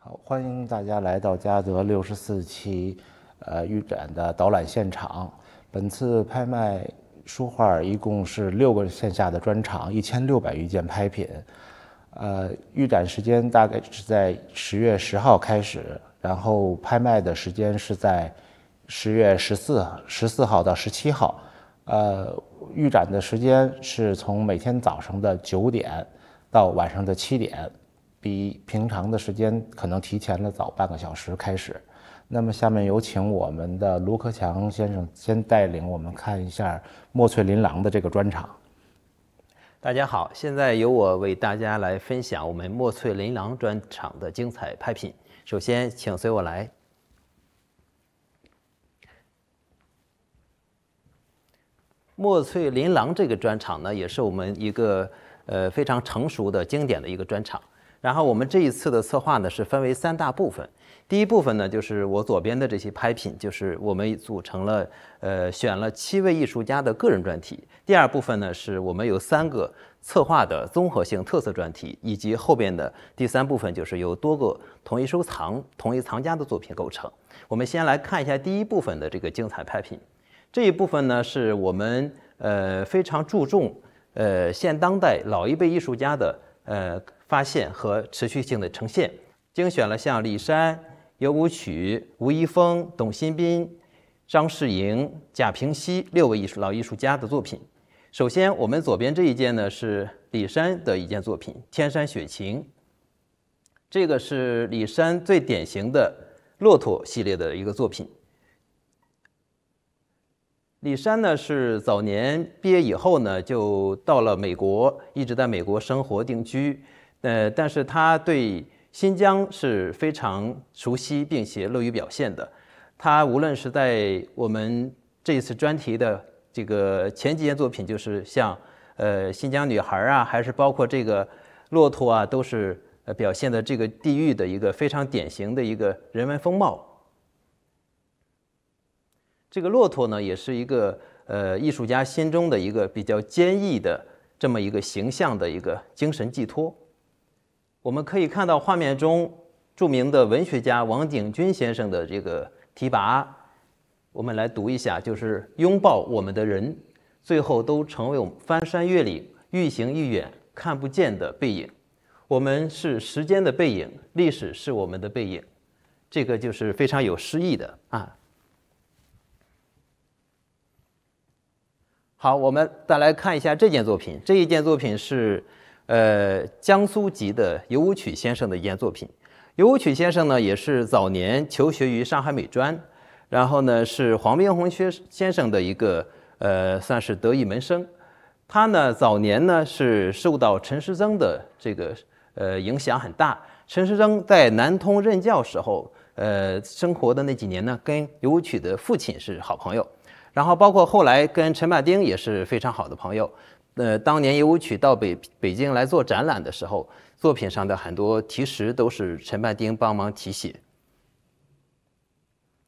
好，欢迎大家来到嘉德六十四期，呃，预展的导览现场。本次拍卖书画一共是六个线下的专场，一千六百余件拍品。呃，预展时间大概是在十月十号开始，然后拍卖的时间是在十月十四十四号到十七号。呃，预展的时间是从每天早上的九点到晚上的七点。比平常的时间可能提前了早半个小时开始，那么下面有请我们的卢克强先生先带领我们看一下墨翠琳琅的这个专场。大家好，现在由我为大家来分享我们墨翠琳琅专场的精彩拍品。首先，请随我来。墨翠琳琅这个专场呢，也是我们一个呃非常成熟的经典的一个专场。然后我们这一次的策划呢是分为三大部分，第一部分呢就是我左边的这些拍品，就是我们组成了呃选了七位艺术家的个人专题。第二部分呢是我们有三个策划的综合性特色专题，以及后边的第三部分就是由多个同一收藏同一藏家的作品构成。我们先来看一下第一部分的这个精彩拍品，这一部分呢是我们呃非常注重呃现当代老一辈艺术家的呃。发现和持续性的呈现，精选了像李山、尤武曲、吴一峰、董新斌、张世莹、贾平西六位艺术老艺术家的作品。首先，我们左边这一件呢是李山的一件作品《天山雪情》，这个是李山最典型的骆驼系列的一个作品。李山呢是早年毕业以后呢就到了美国，一直在美国生活定居。呃，但是他对新疆是非常熟悉并且乐于表现的。他无论是在我们这次专题的这个前几件作品，就是像呃新疆女孩儿啊，还是包括这个骆驼啊，都是呃表现的这个地域的一个非常典型的一个人文风貌。这个骆驼呢，也是一个呃艺术家心中的一个比较坚毅的这么一个形象的一个精神寄托。我们可以看到画面中著名的文学家王景钧先生的这个题跋，我们来读一下，就是拥抱我们的人，最后都成为我们翻山越岭、愈行愈远、看不见的背影。我们是时间的背影，历史是我们的背影，这个就是非常有诗意的啊。好，我们再来看一下这件作品，这一件作品是。呃，江苏籍的尤武曲先生的一件作品。尤武曲先生呢，也是早年求学于上海美专，然后呢是黄宾虹先先生的一个呃，算是得意门生。他呢早年呢是受到陈师曾的这个呃影响很大。陈师曾在南通任教时候，呃生活的那几年呢，跟尤武曲的父亲是好朋友，然后包括后来跟陈半丁也是非常好的朋友。呃，当年武曲到北北京来做展览的时候，作品上的很多题石都是陈半丁帮忙题写。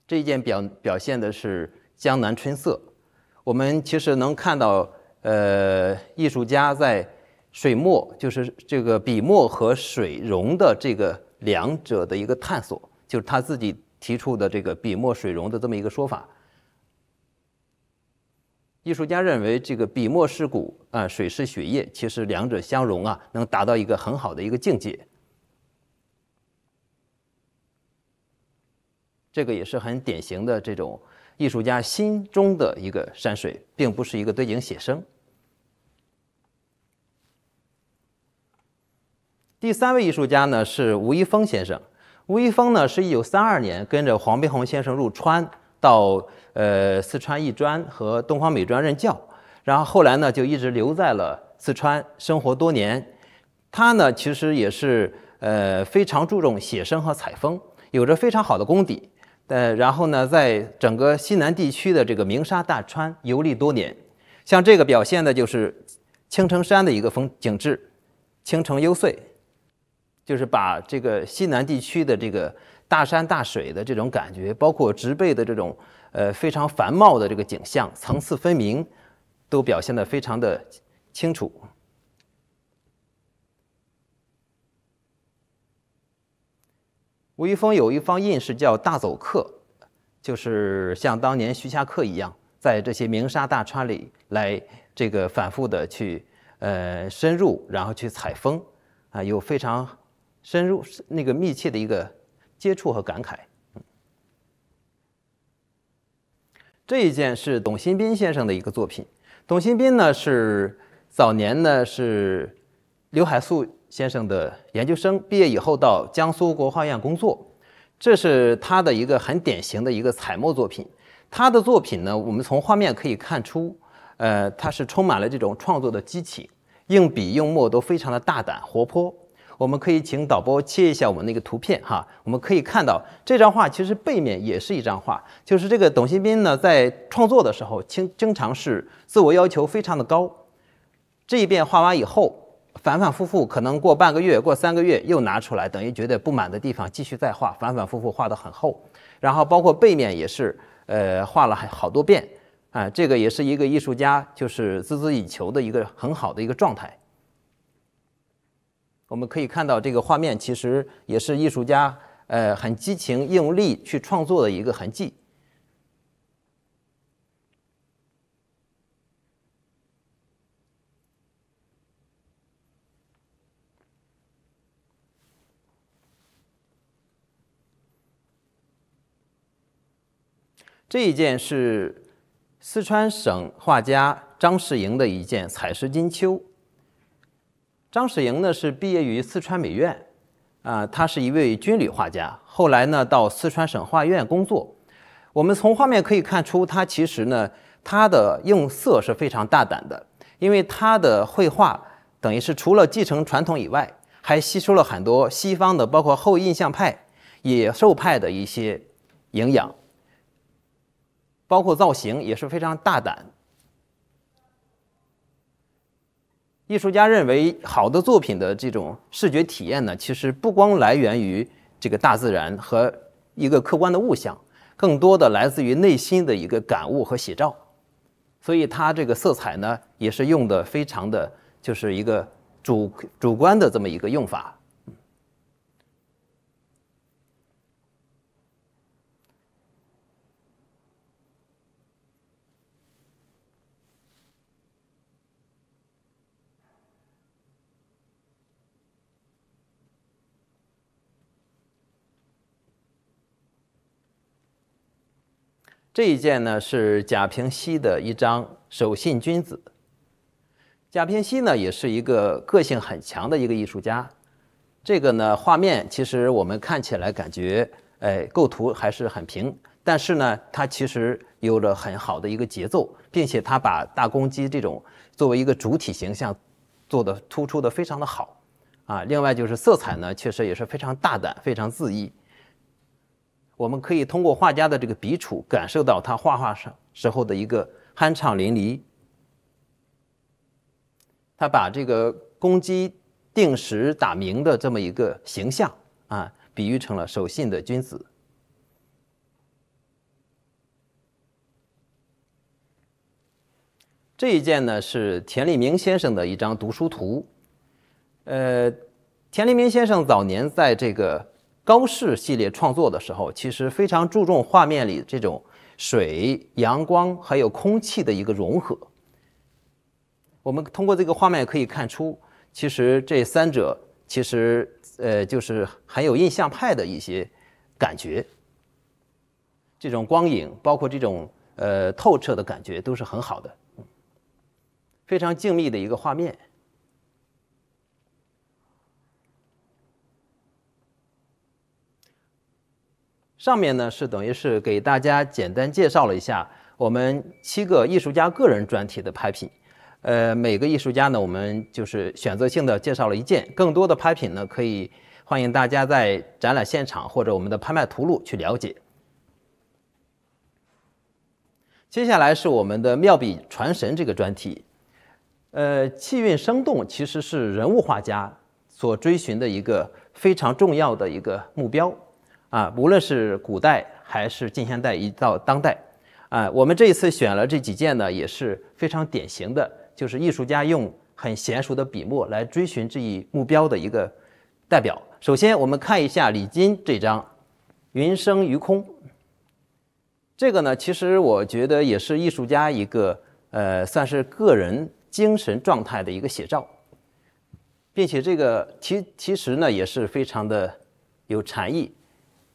这件表表现的是江南春色，我们其实能看到，呃，艺术家在水墨，就是这个笔墨和水融的这个两者的一个探索，就是他自己提出的这个笔墨水融的这么一个说法。艺术家认为，这个笔墨是骨啊，水是血液，其实两者相融啊，能达到一个很好的一个境界。这个也是很典型的这种艺术家心中的一个山水，并不是一个对景写生。第三位艺术家呢是吴一峰先生，吴一峰呢是一九三二年跟着黄宾虹先生入川到。呃，四川一专和东方美专任教，然后后来呢，就一直留在了四川生活多年。他呢，其实也是呃非常注重写生和采风，有着非常好的功底。呃，然后呢，在整个西南地区的这个鸣沙大川游历多年。像这个表现的就是青城山的一个风景致，青城幽邃，就是把这个西南地区的这个大山大水的这种感觉，包括植被的这种。呃，非常繁茂的这个景象，层次分明，都表现的非常的清楚。吴一峰有一方印是叫“大走客”，就是像当年徐霞客一样，在这些名山大川里来这个反复的去呃深入，然后去采风啊，有非常深入那个密切的一个接触和感慨。这一件是董新斌先生的一个作品。董新斌呢是早年呢是刘海粟先生的研究生，毕业以后到江苏国画院工作。这是他的一个很典型的一个彩墨作品。他的作品呢，我们从画面可以看出，呃，他是充满了这种创作的激情，用笔用墨都非常的大胆活泼。我们可以请导播切一下我们那个图片哈，我们可以看到这张画其实背面也是一张画，就是这个董新斌呢在创作的时候，经经常是自我要求非常的高，这一遍画完以后，反反复复可能过半个月、过三个月又拿出来，等于觉得不满的地方继续再画，反反复复画的很厚，然后包括背面也是，呃，画了好多遍啊，这个也是一个艺术家就是孜孜以求的一个很好的一个状态。我们可以看到，这个画面其实也是艺术家呃很激情用力去创作的一个痕迹。这一件是四川省画家张世莹的一件彩石金秋。张世莹呢是毕业于四川美院，啊，他是一位军旅画家，后来呢到四川省画院工作。我们从画面可以看出，他其实呢，他的用色是非常大胆的，因为他的绘画等于是除了继承传统以外，还吸收了很多西方的，包括后印象派、野兽派的一些营养，包括造型也是非常大胆。艺术家认为，好的作品的这种视觉体验呢，其实不光来源于这个大自然和一个客观的物象，更多的来自于内心的一个感悟和写照，所以他这个色彩呢，也是用的非常的，就是一个主主观的这么一个用法。这一件呢是贾平凹的一张“守信君子”。贾平凹呢也是一个个性很强的一个艺术家。这个呢画面其实我们看起来感觉，哎，构图还是很平，但是呢，它其实有着很好的一个节奏，并且它把大公鸡这种作为一个主体形象做的突出的非常的好啊。另外就是色彩呢，确实也是非常大胆，非常恣意。我们可以通过画家的这个笔触，感受到他画画上时候的一个酣畅淋漓。他把这个公鸡定时打鸣的这么一个形象啊，比喻成了守信的君子。这一件呢是田立明先生的一张读书图。呃，田立明先生早年在这个。高视系列创作的时候，其实非常注重画面里这种水、阳光还有空气的一个融合。我们通过这个画面可以看出，其实这三者其实呃就是很有印象派的一些感觉。这种光影，包括这种呃透彻的感觉，都是很好的，非常静谧的一个画面。上面呢是等于是给大家简单介绍了一下我们七个艺术家个人专题的拍品，呃，每个艺术家呢我们就是选择性的介绍了一件，更多的拍品呢可以欢迎大家在展览现场或者我们的拍卖图录去了解。接下来是我们的妙笔传神这个专题，呃，气韵生动其实是人物画家所追寻的一个非常重要的一个目标。啊，无论是古代还是近现代，一到当代，啊，我们这一次选了这几件呢，也是非常典型的，就是艺术家用很娴熟的笔墨来追寻这一目标的一个代表。首先，我们看一下李金这张《云生于空》。这个呢，其实我觉得也是艺术家一个呃，算是个人精神状态的一个写照，并且这个其其实呢，也是非常的有禅意。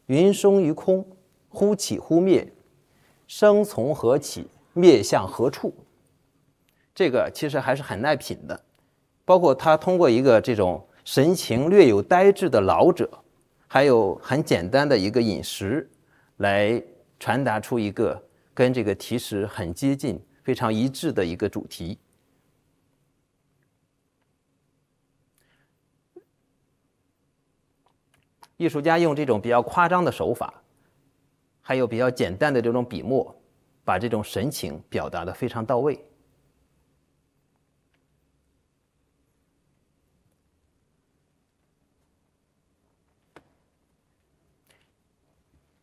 云生于空，忽起忽灭，生从何起？灭向何处？这个其实还是很耐品的。包括他通过一个这种神情略有呆滞的老者，还有很简单的一个饮食，来传达出一个跟这个题诗很接近、非常一致的一个主题。艺术家用这种比较夸张的手法，还有比较简单的这种笔墨，把这种神情表达的非常到位。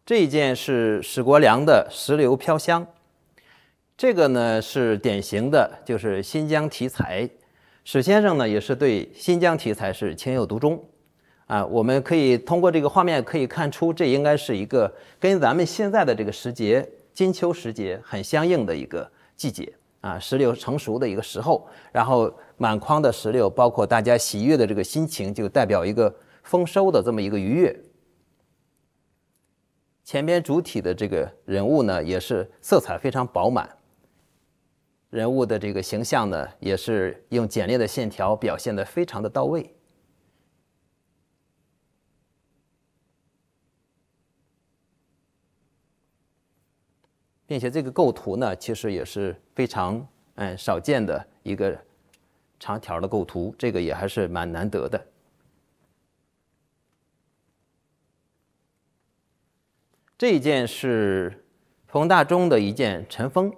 这一件是史国良的《石榴飘香》，这个呢是典型的，就是新疆题材。史先生呢也是对新疆题材是情有独钟。啊，我们可以通过这个画面可以看出，这应该是一个跟咱们现在的这个时节，金秋时节很相应的一个季节啊，石榴成熟的一个时候，然后满筐的石榴，包括大家喜悦的这个心情，就代表一个丰收的这么一个愉悦。前边主体的这个人物呢，也是色彩非常饱满，人物的这个形象呢，也是用简练的线条表现的非常的到位。并且这个构图呢，其实也是非常嗯少见的一个长条的构图，这个也还是蛮难得的。这一件是冯大忠的一件《尘风》。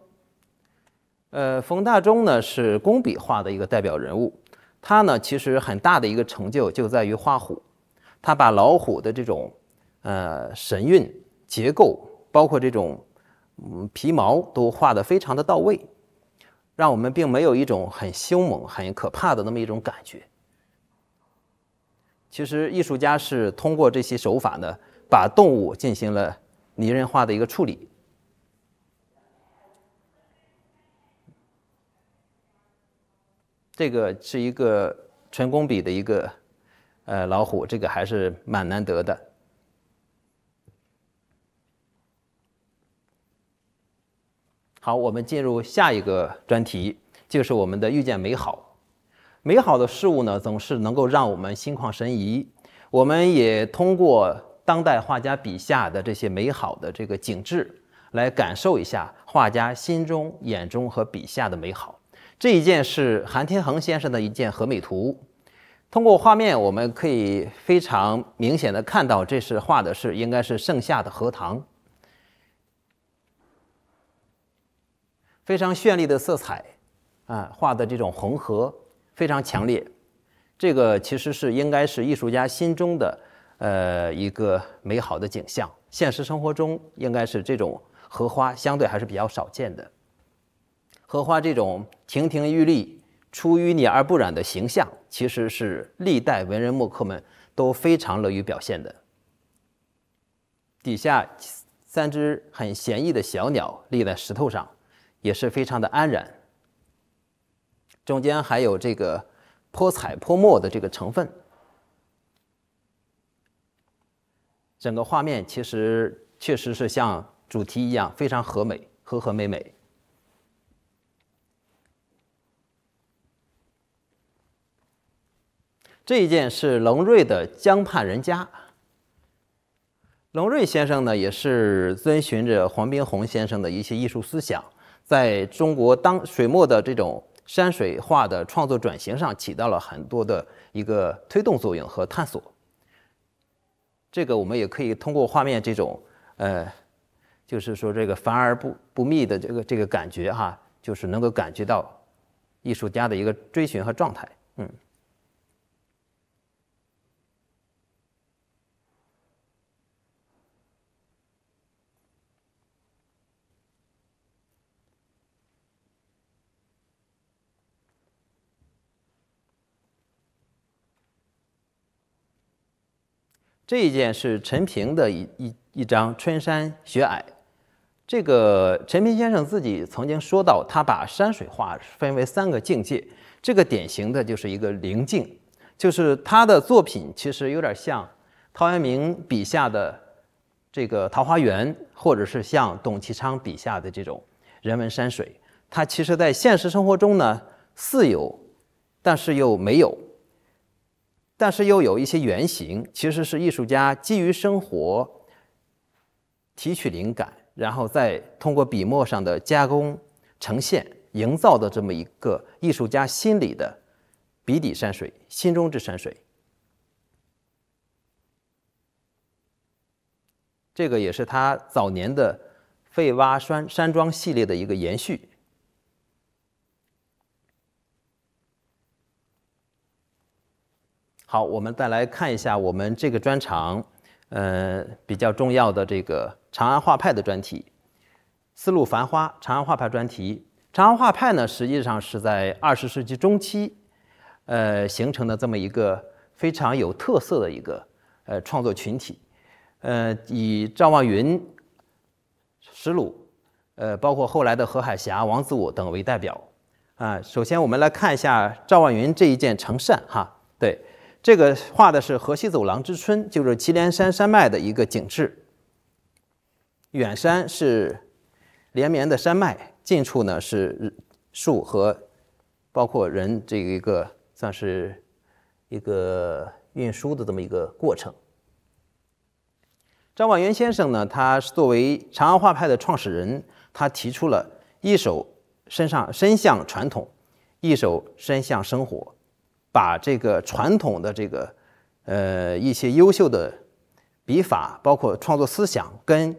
呃，冯大忠呢是工笔画的一个代表人物，他呢其实很大的一个成就就在于画虎，他把老虎的这种呃神韵、结构，包括这种。嗯，皮毛都画的非常的到位，让我们并没有一种很凶猛、很可怕的那么一种感觉。其实艺术家是通过这些手法呢，把动物进行了拟人化的一个处理。这个是一个纯工笔的一个呃老虎，这个还是蛮难得的。好，我们进入下一个专题，就是我们的遇见美好。美好的事物呢，总是能够让我们心旷神怡。我们也通过当代画家笔下的这些美好的这个景致，来感受一下画家心中、眼中和笔下的美好。这一件是韩天恒先生的一件和美图。通过画面，我们可以非常明显的看到，这是画的是应该是盛夏的荷塘。非常绚丽的色彩，啊，画的这种红河非常强烈。这个其实是应该是艺术家心中的，呃，一个美好的景象。现实生活中应该是这种荷花相对还是比较少见的。荷花这种亭亭玉立、出淤泥而不染的形象，其实是历代文人墨客们都非常乐于表现的。底下三只很闲逸的小鸟立在石头上。也是非常的安然，中间还有这个泼彩泼墨的这个成分，整个画面其实确实是像主题一样非常和美，和和美美。这一件是龙瑞的《江畔人家》，龙瑞先生呢也是遵循着黄宾虹先生的一些艺术思想。在中国当水墨的这种山水画的创作转型上，起到了很多的一个推动作用和探索。这个我们也可以通过画面这种，呃，就是说这个繁而不不密的这个这个感觉哈，就是能够感觉到艺术家的一个追寻和状态，嗯。这一件是陈平的一一一张春山雪霭，这个陈平先生自己曾经说到，他把山水画分为三个境界，这个典型的就是一个灵境，就是他的作品其实有点像陶渊明笔下的这个桃花源，或者是像董其昌笔下的这种人文山水，他其实在现实生活中呢似有，但是又没有。但是又有一些原型，其实是艺术家基于生活提取灵感，然后再通过笔墨上的加工呈现、营造的这么一个艺术家心里的笔底山水、心中之山水。这个也是他早年的费洼山山庄系列的一个延续。好，我们再来看一下我们这个专场，呃，比较重要的这个长安画派的专题，《丝路繁花》长安画派专题。长安画派呢，实际上是在二十世纪中期，呃，形成的这么一个非常有特色的一个呃创作群体，呃，以赵望云、石鲁，呃，包括后来的何海霞、王子武等为代表。啊，首先我们来看一下赵望云这一件《成扇，哈，对。这个画的是河西走廊之春，就是祁连山山脉的一个景致。远山是连绵的山脉，近处呢是树和包括人这一个，算是一个运输的这么一个过程。张广元先生呢，他是作为长安画派的创始人，他提出了一手身上伸向传统，一手伸向生活。把这个传统的这个，呃一些优秀的笔法，包括创作思想，跟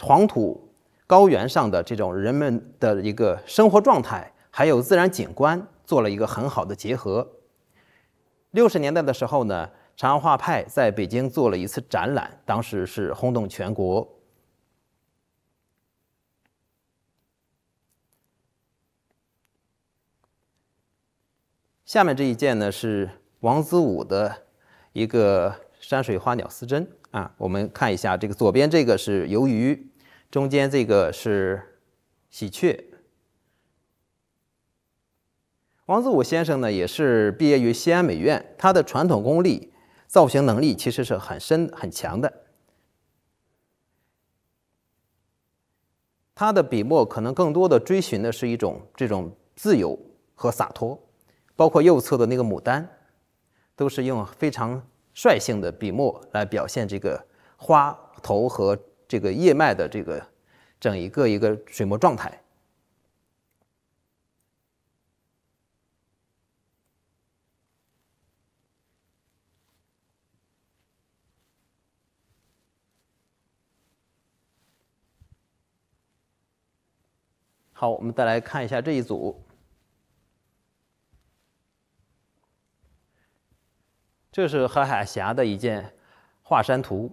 黄土高原上的这种人们的一个生活状态，还有自然景观，做了一个很好的结合。六十年代的时候呢，长安画派在北京做了一次展览，当时是轰动全国。下面这一件呢是王子武的一个山水花鸟丝针啊，我们看一下这个左边这个是鱿鱼，中间这个是喜鹊。王子武先生呢也是毕业于西安美院，他的传统功力、造型能力其实是很深很强的。他的笔墨可能更多的追寻的是一种这种自由和洒脱。包括右侧的那个牡丹，都是用非常率性的笔墨来表现这个花头和这个叶脉的这个整一个一个水墨状态。好，我们再来看一下这一组。这是何海霞的一件《画山图》。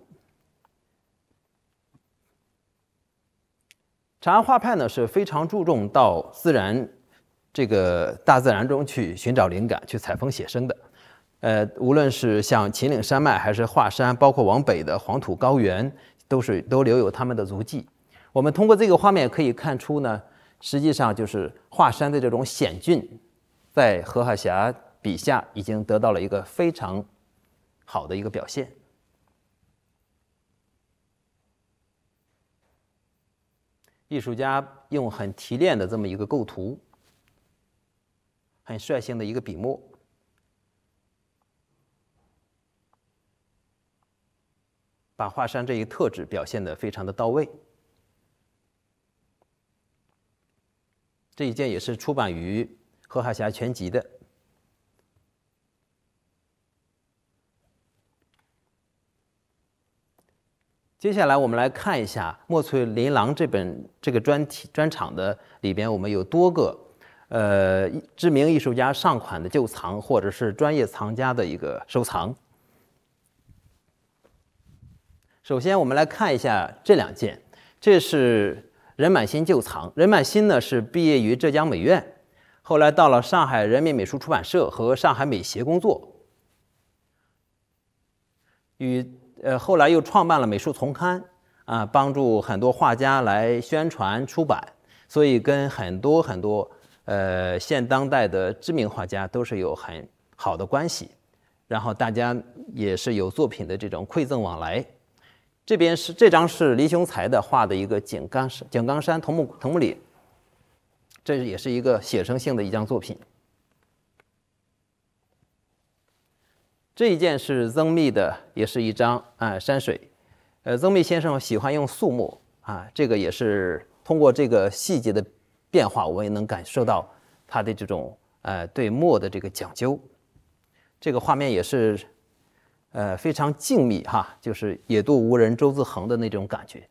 长安画派呢是非常注重到自然这个大自然中去寻找灵感、去采风写生的。呃，无论是像秦岭山脉，还是华山，包括往北的黄土高原，都是都留有他们的足迹。我们通过这个画面可以看出呢，实际上就是华山的这种险峻，在何海霞笔下已经得到了一个非常。好的一个表现，艺术家用很提炼的这么一个构图，很率性的一个笔墨，把华山这一特质表现的非常的到位。这一件也是出版于何海霞全集的。接下来我们来看一下《墨翠琳琅》这本这个专题专场的里边，我们有多个呃知名艺术家上款的旧藏，或者是专业藏家的一个收藏。首先，我们来看一下这两件，这是任满新旧藏。任满新呢是毕业于浙江美院，后来到了上海人民美术出版社和上海美协工作，与。呃，后来又创办了《美术丛刊》，啊，帮助很多画家来宣传出版，所以跟很多很多呃现当代的知名画家都是有很好的关系。然后大家也是有作品的这种馈赠往来。这边是这张是黎雄才的画的一个井冈山，井冈山桐木桐木里，这也是一个写生性的一张作品。这一件是曾密的，也是一张啊山水，呃，曾密先生喜欢用素墨啊，这个也是通过这个细节的变化，我们也能感受到他的这种呃对墨的这个讲究。这个画面也是呃非常静谧哈，就是野渡无人舟自横的那种感觉。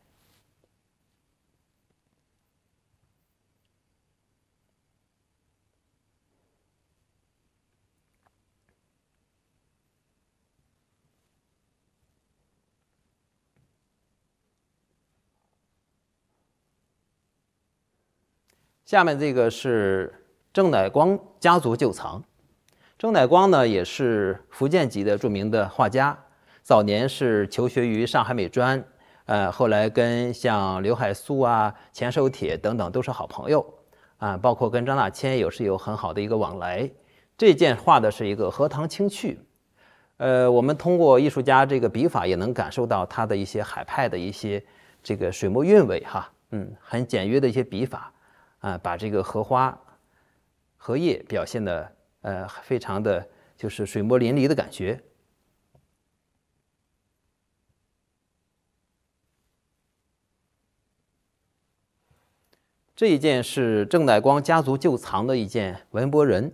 下面这个是郑乃光家族旧藏，郑乃光呢也是福建籍的著名的画家，早年是求学于上海美专，呃，后来跟像刘海粟啊、钱守铁等等都是好朋友啊，包括跟张大千也是有很好的一个往来。这件画的是一个荷塘清趣，呃，我们通过艺术家这个笔法也能感受到他的一些海派的一些这个水墨韵味哈，嗯，很简约的一些笔法。啊，把这个荷花、荷叶表现的呃，非常的就是水墨淋漓的感觉。这一件是郑乃光家族旧藏的一件文博人，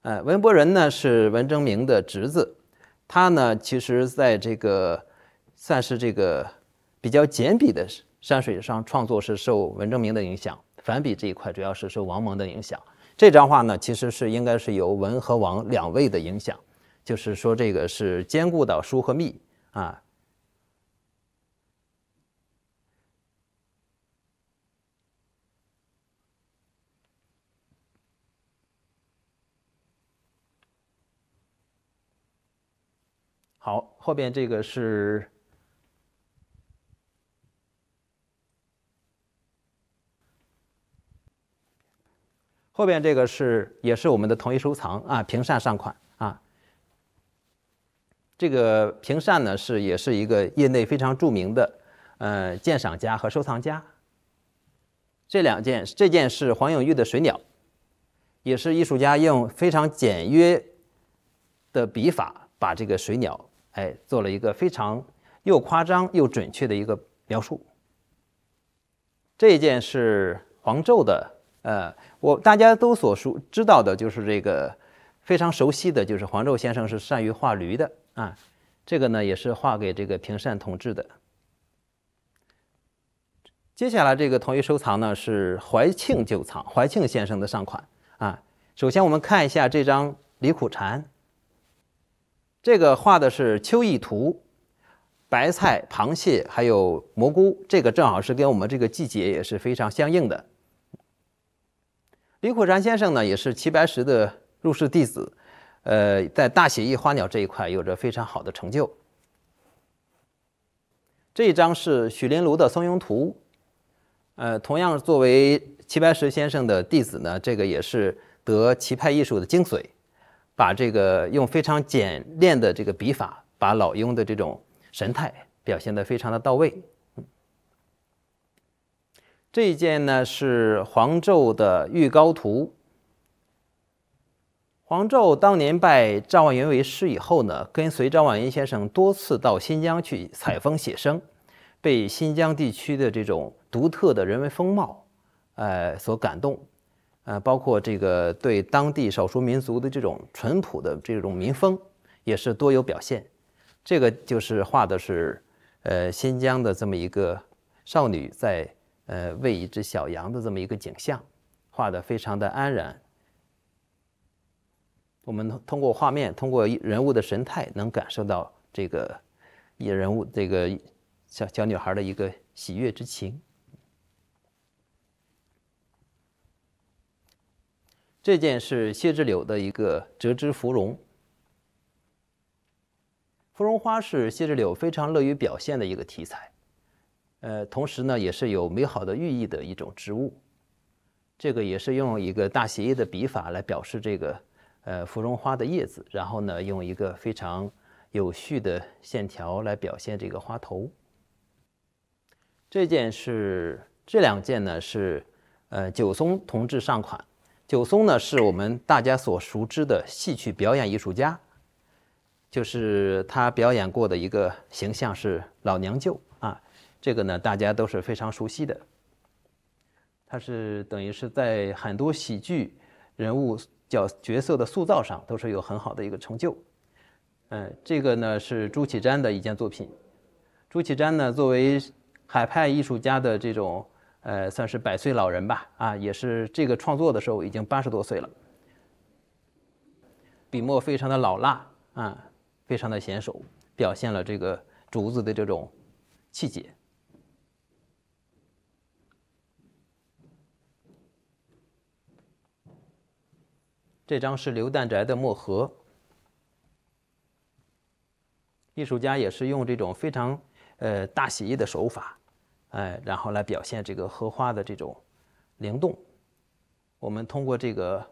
呃，文博人呢是文征明的侄子，他呢其实在这个算是这个比较简笔的山水上创作是受文征明的影响。反比这一块主要是受王蒙的影响。这张画呢，其实是应该是由文和王两位的影响，就是说这个是兼顾到书和密啊。好，后边这个是。后边这个是也是我们的同一收藏啊，平善上款啊。这个平善呢是也是一个业内非常著名的呃鉴赏家和收藏家。这两件，这件是黄永玉的水鸟，也是艺术家用非常简约的笔法把这个水鸟哎做了一个非常又夸张又准确的一个描述。这件是黄胄的。呃，我大家都所熟知道的就是这个非常熟悉的就是黄胄先生是善于画驴的啊，这个呢也是画给这个平善同志的。接下来这个同一收藏呢是怀庆旧藏，怀庆先生的上款啊。首先我们看一下这张李苦禅，这个画的是秋意图，白菜、螃蟹还有蘑菇，这个正好是跟我们这个季节也是非常相应的。李苦禅先生呢，也是齐白石的入室弟子，呃，在大写意花鸟这一块有着非常好的成就。这一张是许麟庐的松庸图，呃，同样作为齐白石先生的弟子呢，这个也是得齐派艺术的精髓，把这个用非常简练的这个笔法，把老鹰的这种神态表现的非常的到位。这件呢是黄胄的《玉高图》。黄胄当年拜赵望云为师以后呢，跟随赵望云先生多次到新疆去采风写生，被新疆地区的这种独特的人文风貌，呃，所感动，呃，包括这个对当地少数民族的这种淳朴的这种民风，也是多有表现。这个就是画的是，呃，新疆的这么一个少女在。呃，喂，一只小羊的这么一个景象，画的非常的安然。我们通过画面，通过人物的神态，能感受到这个人物这个小小女孩的一个喜悦之情。这件是谢志柳的一个折枝芙蓉。芙蓉花是谢志柳非常乐于表现的一个题材。呃，同时呢，也是有美好的寓意的一种植物。这个也是用一个大写意的笔法来表示这个，呃，芙蓉花的叶子，然后呢，用一个非常有序的线条来表现这个花头。这件是这两件呢是，呃，九松同志上款。九松呢是我们大家所熟知的戏曲表演艺术家，就是他表演过的一个形象是老娘舅。这个呢，大家都是非常熟悉的。他是等于是在很多喜剧人物角角色的塑造上，都是有很好的一个成就。嗯，这个呢是朱启瞻的一件作品。朱启瞻呢，作为海派艺术家的这种，呃，算是百岁老人吧，啊，也是这个创作的时候已经八十多岁了，笔墨非常的老辣啊，非常的娴熟，表现了这个竹子的这种气节。这张是刘旦宅的墨荷，艺术家也是用这种非常呃大写意的手法，哎，然后来表现这个荷花的这种灵动。我们通过这个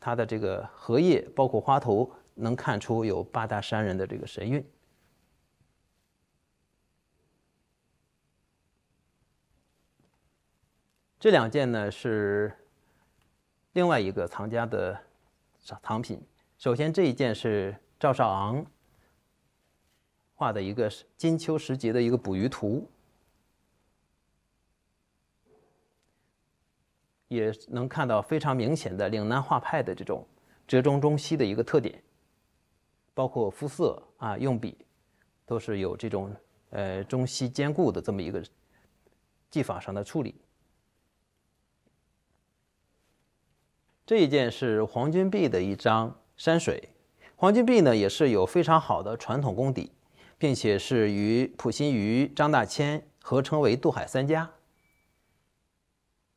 它的这个荷叶，包括花头，能看出有八大山人的这个神韵。这两件呢是另外一个藏家的。藏品，首先这一件是赵少昂画的一个金秋时节的一个捕鱼图，也能看到非常明显的岭南画派的这种折中中西的一个特点，包括肤色啊用笔都是有这种呃中西兼顾的这么一个技法上的处理。这一件是黄君璧的一张山水。黄君璧呢，也是有非常好的传统功底，并且是与溥心畬、张大千合称为“渡海三家”。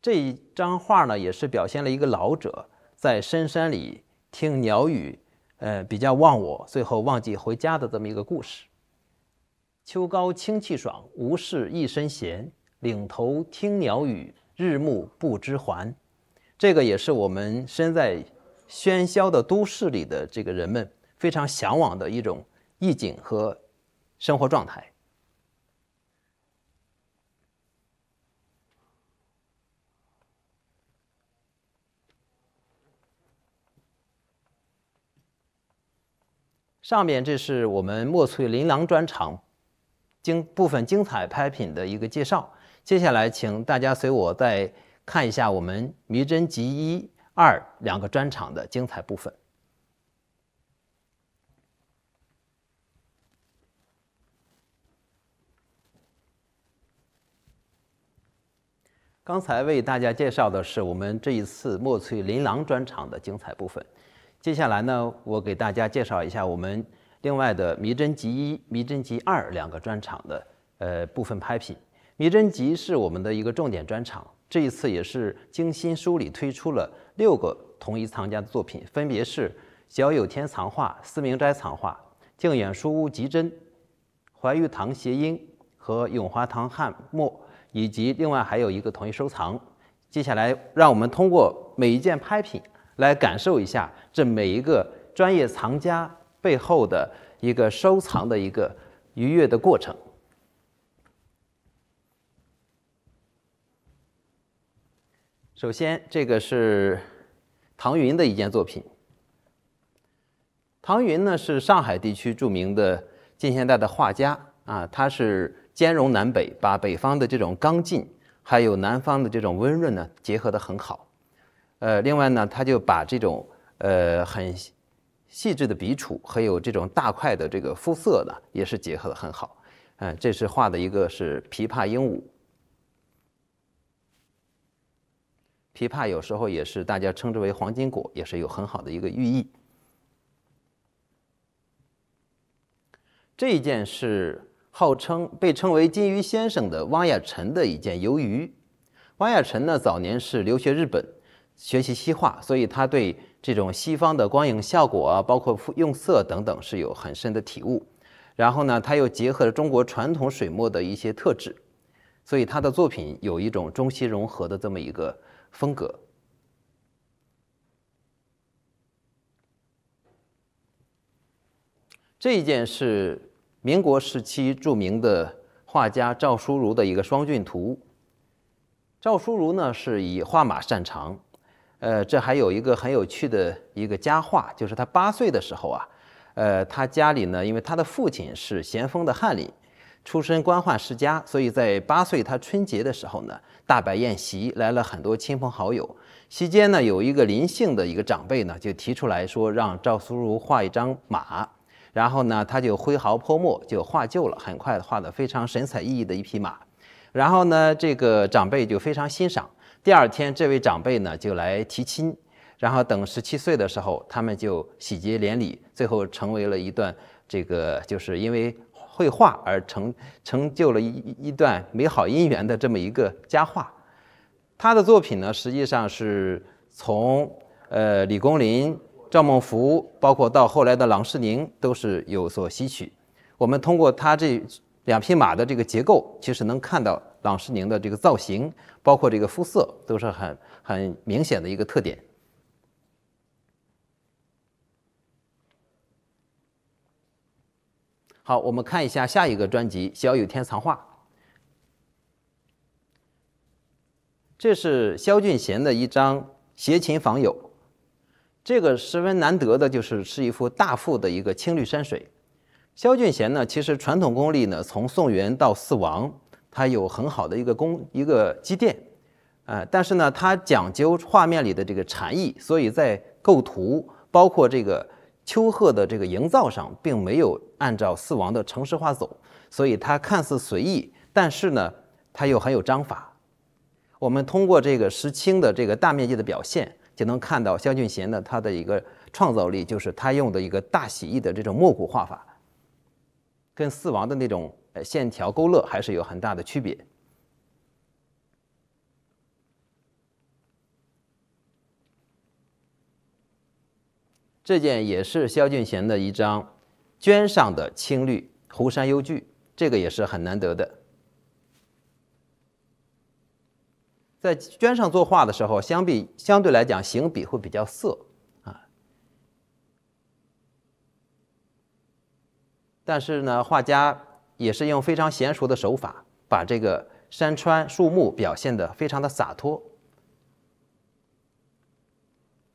这一张画呢，也是表现了一个老者在深山里听鸟语，呃，比较忘我，最后忘记回家的这么一个故事。秋高清气爽，无事一身闲，岭头听鸟语，日暮不知还。这个也是我们身在喧嚣的都市里的这个人们非常向往的一种意境和生活状态。上面这是我们墨翠琳琅专场精部分精彩拍品的一个介绍，接下来请大家随我在。看一下我们《迷真集一、二》两个专场的精彩部分。刚才为大家介绍的是我们这一次墨翠琳琅专场的精彩部分。接下来呢，我给大家介绍一下我们另外的《迷真集一、迷真集二》两个专场的呃部分拍品。《迷真集》是我们的一个重点专场。这一次也是精心梳理推出了六个同一藏家的作品，分别是小有天藏画、思明斋藏画、静远书屋吉珍、怀玉堂谐音和永华堂翰墨，以及另外还有一个同一收藏。接下来，让我们通过每一件拍品来感受一下这每一个专业藏家背后的一个收藏的一个愉悦的过程。首先，这个是唐云的一件作品。唐云呢是上海地区著名的近现代的画家啊，他是兼容南北，把北方的这种刚劲，还有南方的这种温润呢结合的很好。呃，另外呢，他就把这种呃很细致的笔触还有这种大块的这个肤色呢也是结合的很好。嗯，这是画的一个是琵琶鹦鹉。琵琶有时候也是大家称之为黄金果，也是有很好的一个寓意。这一件是号称被称为“金鱼先生”的汪亚辰的一件鱿鱼。汪亚辰呢，早年是留学日本学习西画，所以他对这种西方的光影效果，啊，包括用色等等是有很深的体悟。然后呢，他又结合了中国传统水墨的一些特质，所以他的作品有一种中西融合的这么一个。风格。这一件是民国时期著名的画家赵叔孺的一个双骏图。赵叔孺呢是以画马擅长，呃，这还有一个很有趣的一个佳话，就是他八岁的时候啊，呃，他家里呢，因为他的父亲是咸丰的翰林。出身官宦世家，所以在八岁他春节的时候呢，大摆宴席，来了很多亲朋好友。席间呢，有一个林姓的一个长辈呢，就提出来说，让赵苏如画一张马。然后呢，他就挥毫泼墨，就画就了，很快画得非常神采奕奕的一匹马。然后呢，这个长辈就非常欣赏。第二天，这位长辈呢就来提亲。然后等十七岁的时候，他们就喜结连理，最后成为了一段这个就是因为。绘画而成，成就了一一段美好姻缘的这么一个佳话。他的作品呢，实际上是从呃李公麟、赵孟福，包括到后来的郎世宁，都是有所吸取。我们通过他这两匹马的这个结构，其实能看到郎世宁的这个造型，包括这个肤色，都是很很明显的一个特点。好，我们看一下下一个专辑《小雨天藏画》，这是萧俊贤的一张携琴访友。这个十分难得的就是是一幅大幅的一个青绿山水。萧俊贤呢，其实传统功力呢，从宋元到四王，他有很好的一个功一个积淀呃，但是呢，他讲究画面里的这个禅意，所以在构图包括这个丘壑的这个营造上，并没有。按照四王的程式化走，所以它看似随意，但是呢，它又很有章法。我们通过这个石青的这个大面积的表现，就能看到萧俊贤的他的一个创造力，就是他用的一个大写意的这种墨骨画法，跟四王的那种线条勾勒还是有很大的区别。这件也是萧俊贤的一张。绢上的青绿《湖山幽居》，这个也是很难得的。在绢上作画的时候，相比相对来讲，行笔会比较涩啊。但是呢，画家也是用非常娴熟的手法，把这个山川树木表现的非常的洒脱。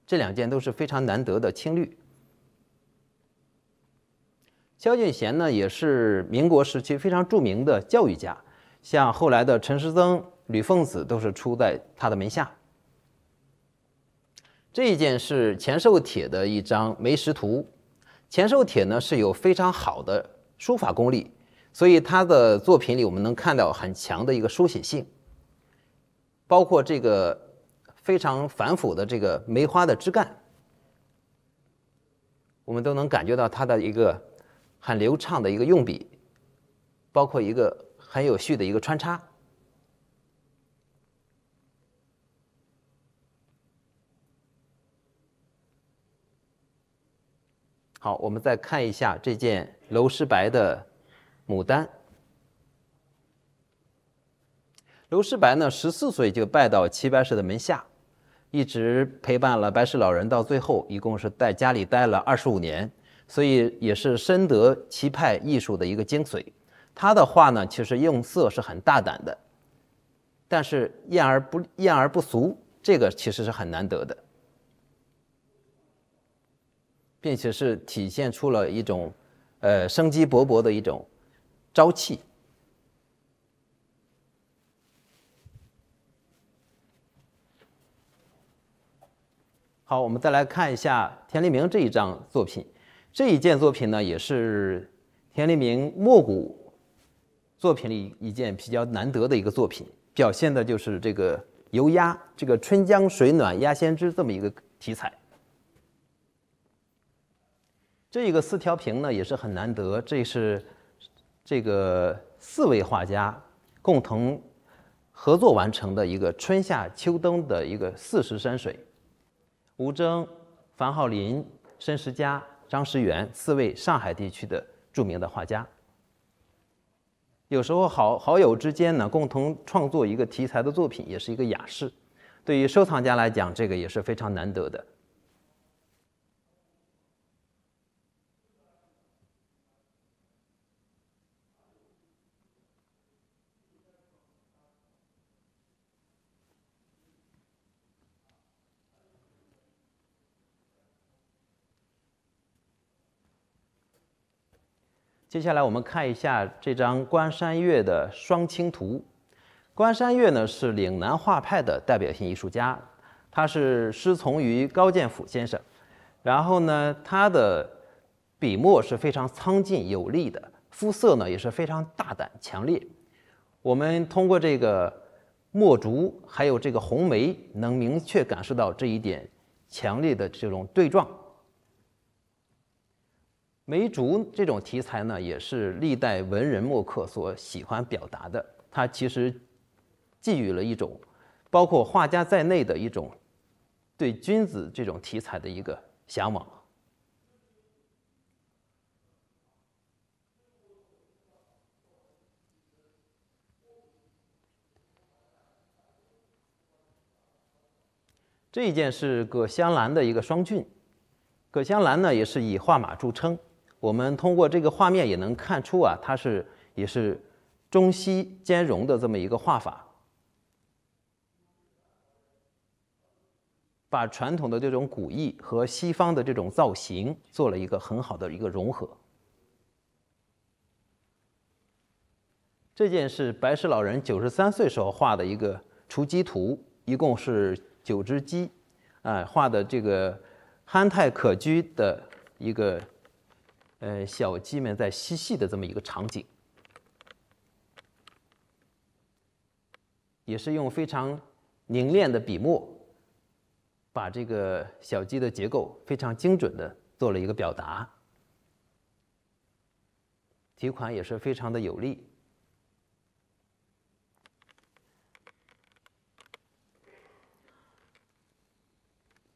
这两件都是非常难得的青绿。萧俊贤呢，也是民国时期非常著名的教育家，像后来的陈师曾、吕凤子都是出在他的门下。这一件是钱瘦铁的一张梅石图，钱瘦铁呢是有非常好的书法功力，所以他的作品里我们能看到很强的一个书写性，包括这个非常繁复的这个梅花的枝干，我们都能感觉到他的一个。很流畅的一个用笔，包括一个很有序的一个穿插。好，我们再看一下这件娄师白的牡丹。娄师白呢，十四岁就拜到齐白石的门下，一直陪伴了白石老人到最后，一共是在家里待了二十五年。所以也是深得齐派艺术的一个精髓。他的画呢，其实用色是很大胆的，但是艳而不艳而不俗，这个其实是很难得的，并且是体现出了一种，呃，生机勃勃的一种朝气。好，我们再来看一下田黎明这一张作品。这一件作品呢，也是田立明、墨谷作品里一件比较难得的一个作品，表现的就是这个油鸭，这个“春江水暖鸭先知”这么一个题材。这一个四条屏呢，也是很难得，这是这个四位画家共同合作完成的一个春夏秋冬的一个四时山水。吴征、樊浩林、申时加。张石元四位上海地区的著名的画家，有时候好好友之间呢，共同创作一个题材的作品，也是一个雅事。对于收藏家来讲，这个也是非常难得的。接下来我们看一下这张关山月的《双清图》。关山月呢是岭南画派的代表性艺术家，他是师从于高剑父先生。然后呢，他的笔墨是非常苍劲有力的，肤色呢也是非常大胆强烈。我们通过这个墨竹还有这个红梅，能明确感受到这一点强烈的这种对撞。梅竹这种题材呢，也是历代文人墨客所喜欢表达的。它其实寄予了一种，包括画家在内的一种对君子这种题材的一个向往。这一件是葛香兰的一个双骏，葛香兰呢也是以画马著称。我们通过这个画面也能看出啊，它是也是中西兼容的这么一个画法，把传统的这种古意和西方的这种造型做了一个很好的一个融合。这件是白石老人九十三岁时候画的一个雏鸡图，一共是九只鸡，啊，画的这个憨态可掬的一个。呃，小鸡们在嬉戏的这么一个场景，也是用非常凝练的笔墨，把这个小鸡的结构非常精准的做了一个表达，题款也是非常的有力。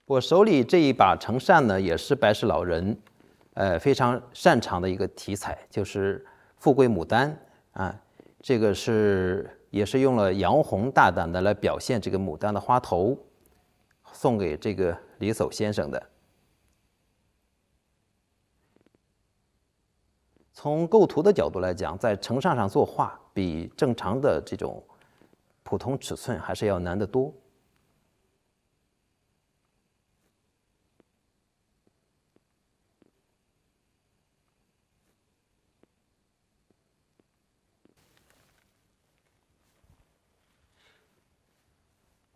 我手里这一把成扇呢，也是白石老人。呃，非常擅长的一个题材就是富贵牡丹啊，这个是也是用了洋红大胆的来表现这个牡丹的花头，送给这个李叟先生的。从构图的角度来讲，在城上上作画比正常的这种普通尺寸还是要难得多。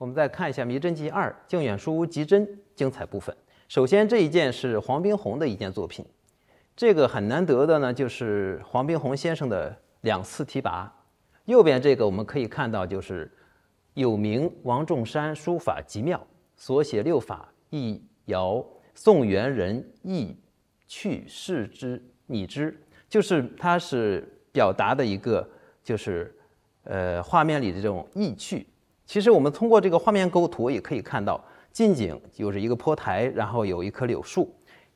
我们再看一下《迷真集二·静远书屋集真》精彩部分。首先，这一件是黄宾虹的一件作品。这个很难得的呢，就是黄宾虹先生的两次提拔。右边这个我们可以看到，就是“有名王仲山书法极妙，所写六法逸遥，宋元人逸去世之拟之”，就是他是表达的一个，就是呃，画面里的这种意趣。其实我们通过这个画面构图也可以看到，近景就是一个坡台，然后有一棵柳树，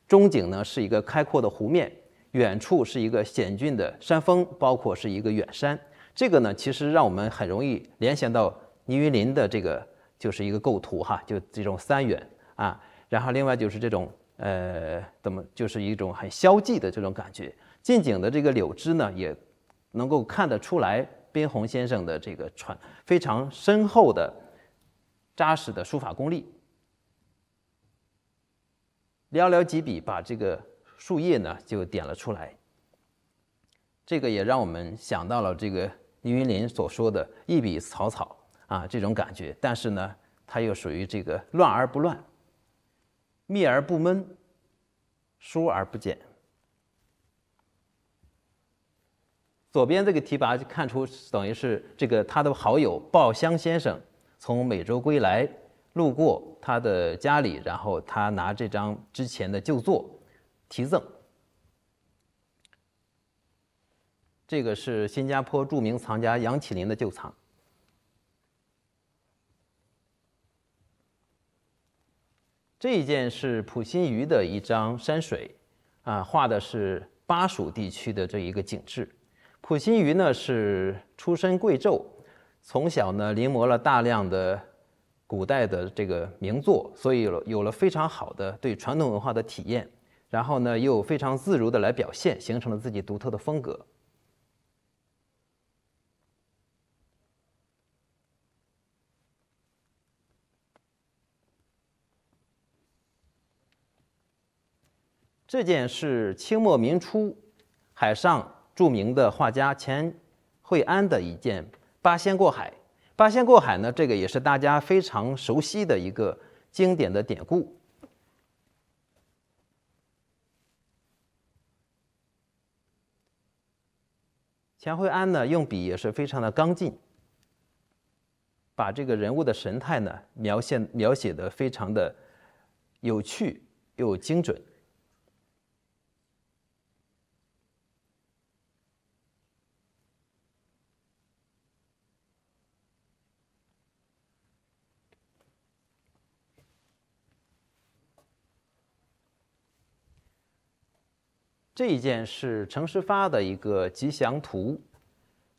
中景呢是一个开阔的湖面，远处是一个险峻的山峰，包括是一个远山。这个呢，其实让我们很容易联想到倪云林的这个就是一个构图哈，就这种三远啊。然后另外就是这种呃，怎么就是一种很消寂的这种感觉。近景的这个柳枝呢，也能够看得出来。边鸿先生的这个传非常深厚的、扎实的书法功力，寥寥几笔把这个树叶呢就点了出来。这个也让我们想到了这个李云林所说的“一笔草草”啊，这种感觉。但是呢，它又属于这个“乱而不乱，密而不闷，疏而不简”。左边这个提拔就看出等于是这个他的好友鲍湘先生从美洲归来，路过他的家里，然后他拿这张之前的旧作提赠。这个是新加坡著名藏家杨启林的旧藏。这一件是普心鱼的一张山水，啊，画的是巴蜀地区的这一个景致。溥心畬呢是出身贵胄，从小呢临摹了大量的古代的这个名作，所以有了非常好的对传统文化的体验，然后呢又非常自如的来表现，形成了自己独特的风格。这件是清末民初海上。著名的画家钱惠安的一件《八仙过海》，《八仙过海》呢，这个也是大家非常熟悉的一个经典的典故。钱惠安呢，用笔也是非常的刚劲，把这个人物的神态呢，描写描写的非常的有趣又精准。这一件是程十发的一个吉祥图，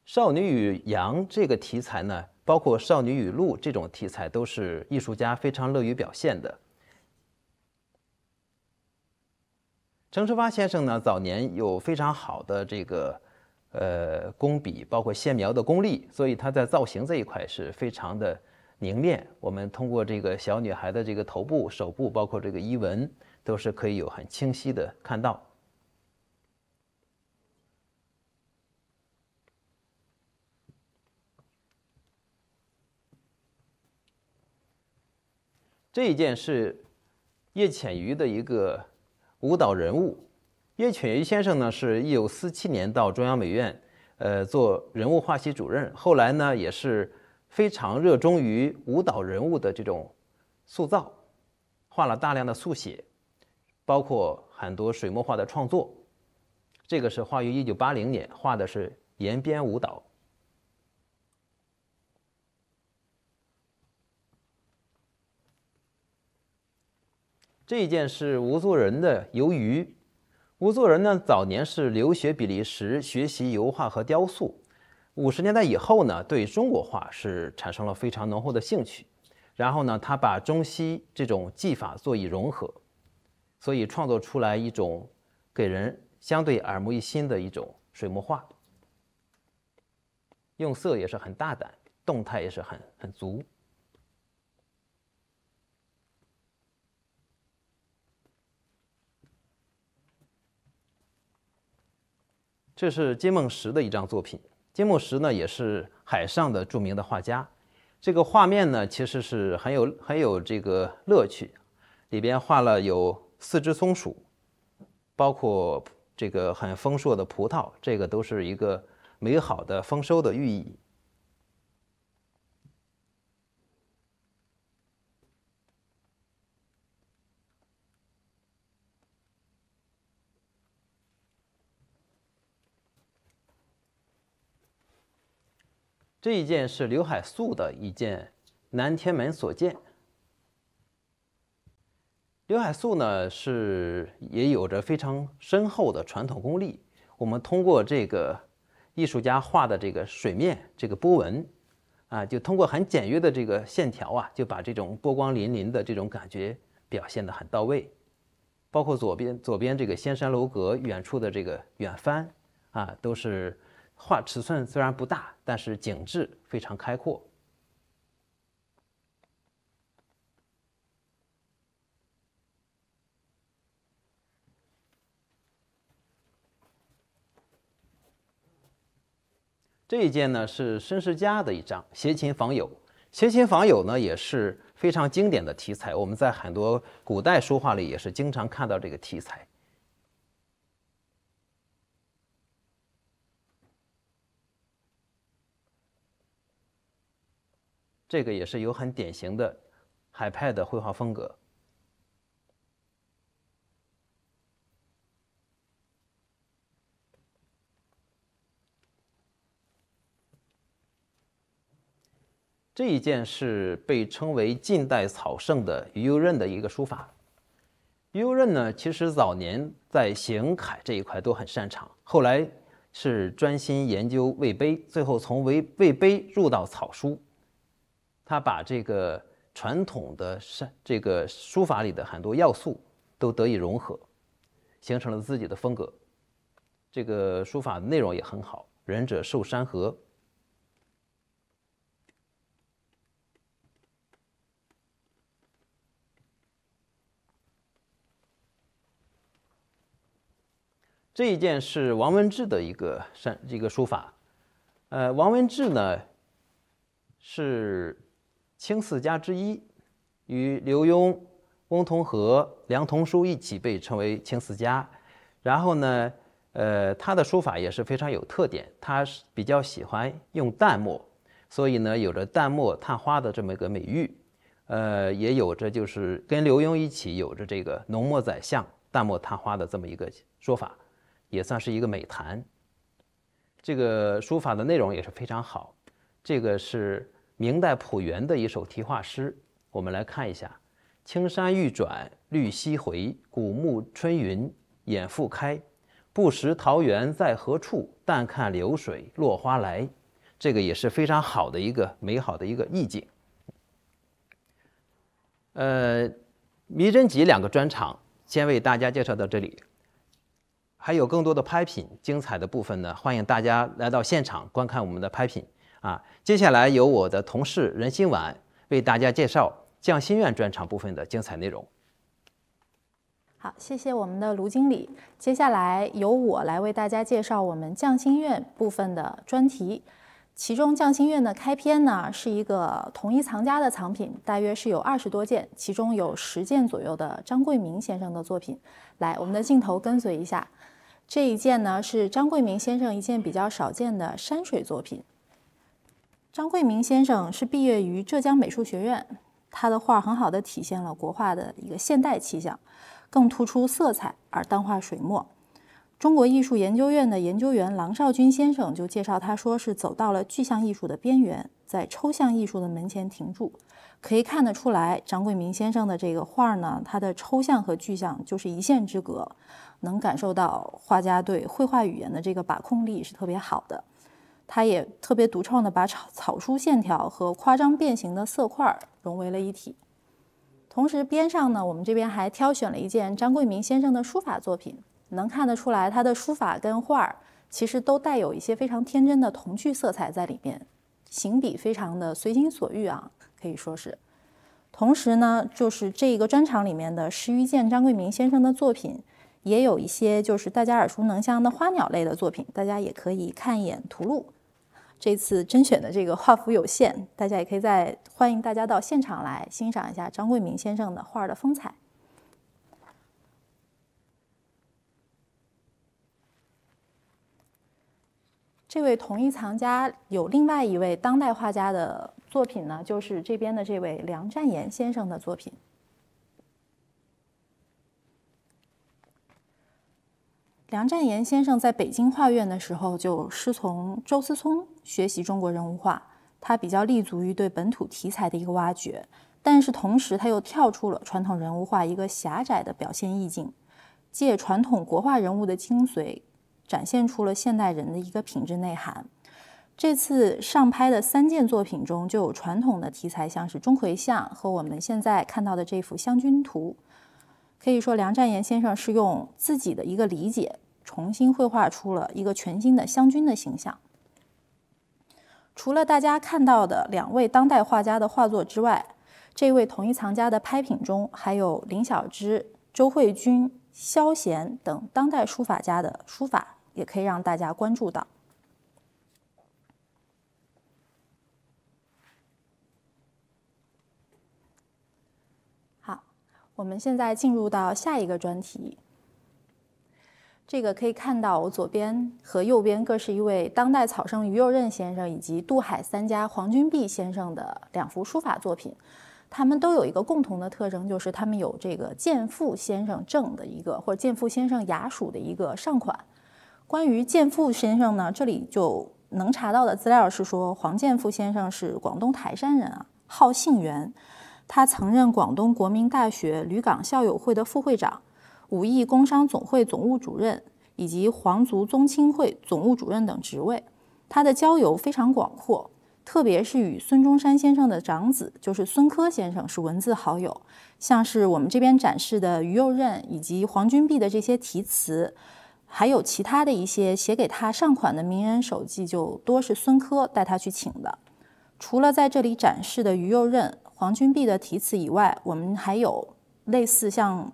少女与羊这个题材呢，包括少女与鹿这种题材，都是艺术家非常乐于表现的。程十发先生呢，早年有非常好的这个呃工笔，包括线描的功力，所以他在造型这一块是非常的凝练。我们通过这个小女孩的这个头部、手部，包括这个衣纹，都是可以有很清晰的看到。这一件是叶浅予的一个舞蹈人物。叶浅予先生呢，是一九四七年到中央美院，呃，做人物画系主任。后来呢，也是非常热衷于舞蹈人物的这种塑造，画了大量的速写，包括很多水墨画的创作。这个是画于一九八零年，画的是延边舞蹈。这一件是吴作人的鱿鱼。吴作人呢，早年是留学比利时学习油画和雕塑。五十年代以后呢，对中国画是产生了非常浓厚的兴趣。然后呢，他把中西这种技法做以融合，所以创作出来一种给人相对耳目一新的一种水墨画。用色也是很大胆，动态也是很很足。这是金梦石的一张作品。金梦石呢，也是海上的著名的画家。这个画面呢，其实是很有很有这个乐趣。里边画了有四只松鼠，包括这个很丰硕的葡萄，这个都是一个美好的丰收的寓意。这一件是刘海粟的一件《南天门所见》。刘海粟呢是也有着非常深厚的传统功力。我们通过这个艺术家画的这个水面、这个波纹，啊，就通过很简约的这个线条啊，就把这种波光粼粼的这种感觉表现的很到位。包括左边左边这个仙山楼阁、远处的这个远帆，啊，都是。画尺寸虽然不大，但是景致非常开阔。这一件呢是申世家的一张“携琴访友”，“携琴访友”呢也是非常经典的题材，我们在很多古代书画里也是经常看到这个题材。这个也是有很典型的海派的绘画风格。这一件是被称为近代草圣的于右任的一个书法。于右任呢，其实早年在行楷这一块都很擅长，后来是专心研究魏碑，最后从魏魏碑入到草书。他把这个传统的山，这个书法里的很多要素都得以融合，形成了自己的风格。这个书法内容也很好，“仁者寿山河”。这一件是王文志的一个山一个书法，呃，王文志呢是。清四家之一，与刘墉、翁同和、梁同书一起被称为清四家。然后呢，呃，他的书法也是非常有特点，他是比较喜欢用淡墨，所以呢，有着“淡墨探花”的这么一个美誉。呃，也有着就是跟刘墉一起有着这个“浓墨宰相，淡墨探花”的这么一个说法，也算是一个美谈。这个书法的内容也是非常好，这个是。明代朴元的一首题画诗，我们来看一下：“青山欲转绿溪回，古木春云掩复开。不识桃源在何处，但看流水落花来。”这个也是非常好的一个美好的一个意境。呃，迷真集两个专场先为大家介绍到这里，还有更多的拍品精彩的部分呢，欢迎大家来到现场观看我们的拍品。啊，接下来由我的同事任新婉为大家介绍匠心院专场部分的精彩内容。好，谢谢我们的卢经理。接下来由我来为大家介绍我们匠心院部分的专题。其中匠心院的开篇呢，是一个同一藏家的藏品，大约是有二十多件，其中有十件左右的张桂明先生的作品。来，我们的镜头跟随一下，这一件呢是张桂明先生一件比较少见的山水作品。张桂明先生是毕业于浙江美术学院，他的画很好的体现了国画的一个现代气象，更突出色彩而淡化水墨。中国艺术研究院的研究员郎绍军先生就介绍，他说是走到了具象艺术的边缘，在抽象艺术的门前停住。可以看得出来，张桂明先生的这个画呢，他的抽象和具象就是一线之隔，能感受到画家对绘画语言的这个把控力是特别好的。他也特别独创的把草草书线条和夸张变形的色块融为了一体，同时边上呢，我们这边还挑选了一件张桂明先生的书法作品，能看得出来他的书法跟画儿其实都带有一些非常天真的童趣色彩在里面，行笔非常的随心所欲啊，可以说是。同时呢，就是这个专场里面的十余件张桂明先生的作品，也有一些就是大家耳熟能详的花鸟类的作品，大家也可以看一眼图录。这次甄选的这个画幅有限，大家也可以在欢迎大家到现场来欣赏一下张桂明先生的画的风采。这位同一藏家有另外一位当代画家的作品呢，就是这边的这位梁占岩先生的作品。梁占岩先生在北京画院的时候，就师从周思聪学习中国人物画。他比较立足于对本土题材的一个挖掘，但是同时他又跳出了传统人物画一个狭窄的表现意境，借传统国画人物的精髓，展现出了现代人的一个品质内涵。这次上拍的三件作品中，就有传统的题材，像是钟馗像和我们现在看到的这幅《湘君图》。可以说，梁占岩先生是用自己的一个理解，重新绘画出了一个全新的湘军的形象。除了大家看到的两位当代画家的画作之外，这位同一藏家的拍品中，还有林晓之、周惠君、萧贤等当代书法家的书法，也可以让大家关注到。我们现在进入到下一个专题。这个可以看到，我左边和右边各是一位当代草圣于右任先生以及渡海三家黄君璧先生的两幅书法作品。他们都有一个共同的特征，就是他们有这个建父先生正的一个，或者建父先生衙署的一个上款。关于建父先生呢，这里就能查到的资料是说，黄建父先生是广东台山人啊，号姓袁。他曾任广东国民大学旅港校友会的副会长、武义工商总会总务主任以及皇族宗亲会总务主任等职位。他的交友非常广阔，特别是与孙中山先生的长子，就是孙科先生，是文字好友。像是我们这边展示的于右任以及黄君璧的这些题词，还有其他的一些写给他上款的名人手迹，就多是孙科带他去请的。除了在这里展示的于右任。黄君璧的题词以外，我们还有类似像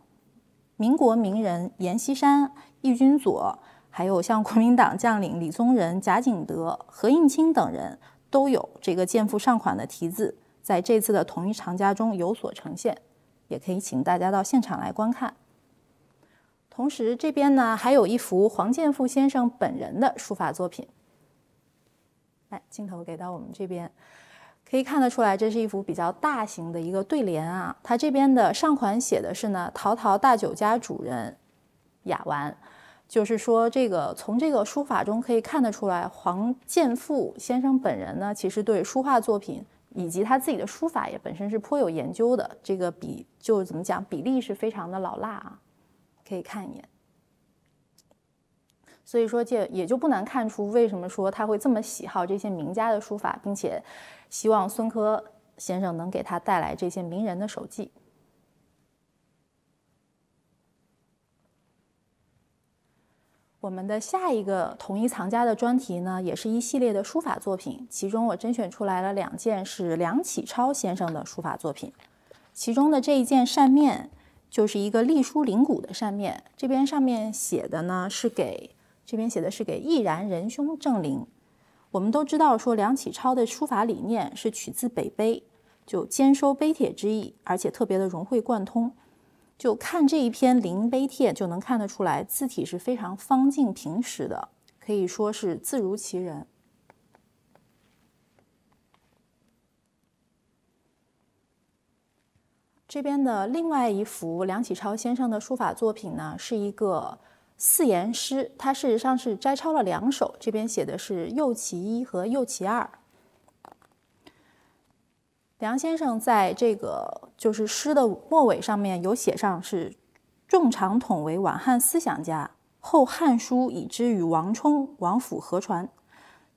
民国名人阎锡山、易君左，还有像国民党将领李宗仁、贾景德、何应钦等人都有这个建父上款的题字，在这次的同一藏家中有所呈现，也可以请大家到现场来观看。同时，这边呢还有一幅黄建富先生本人的书法作品，来，镜头给到我们这边。可以看得出来，这是一幅比较大型的一个对联啊。它这边的上款写的是呢“陶陶大酒家主人雅玩”，就是说这个从这个书法中可以看得出来，黄建富先生本人呢其实对书画作品以及他自己的书法也本身是颇有研究的。这个比就怎么讲，比例是非常的老辣啊，可以看一眼。所以说，这也就不难看出为什么说他会这么喜好这些名家的书法，并且希望孙科先生能给他带来这些名人的手迹。我们的下一个同一藏家的专题呢，也是一系列的书法作品，其中我甄选出来了两件是梁启超先生的书法作品，其中的这一件扇面就是一个隶书灵骨的扇面，这边上面写的呢是给。这边写的是给毅然仁兄正临，我们都知道说梁启超的书法理念是取自北碑，就兼收碑帖之意，而且特别的融会贯通。就看这一篇临碑帖，就能看得出来，字体是非常方静平实的，可以说是字如其人。这边的另外一幅梁启超先生的书法作品呢，是一个。四言诗，它事实上是摘抄了两首，这边写的是《右其一》和《右其二》。梁先生在这个就是诗的末尾上面有写上是：“仲长统为晚汉思想家，《后汉书》已知与王充、王甫合传，《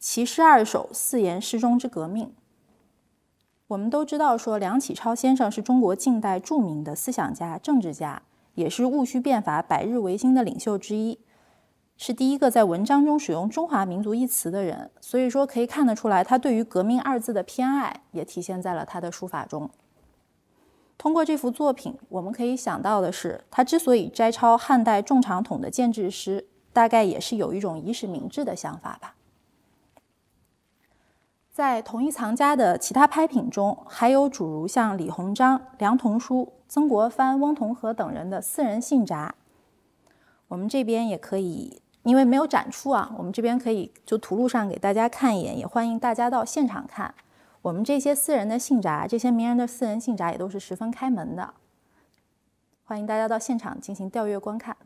其诗二首》四言诗中之革命。”我们都知道说，梁启超先生是中国近代著名的思想家、政治家。也是戊戌变法、百日维新的领袖之一，是第一个在文章中使用“中华民族”一词的人。所以说，可以看得出来，他对于“革命”二字的偏爱也体现在了他的书法中。通过这幅作品，我们可以想到的是，他之所以摘抄汉代重长统的建制诗，大概也是有一种以史明志的想法吧。在同一藏家的其他拍品中，还有诸如像李鸿章、梁同书、曾国藩、翁同龢等人的私人信札。我们这边也可以，因为没有展出啊，我们这边可以就图录上给大家看一眼，也欢迎大家到现场看我们这些私人的信札，这些名人的私人信札也都是十分开门的，欢迎大家到现场进行调阅观看。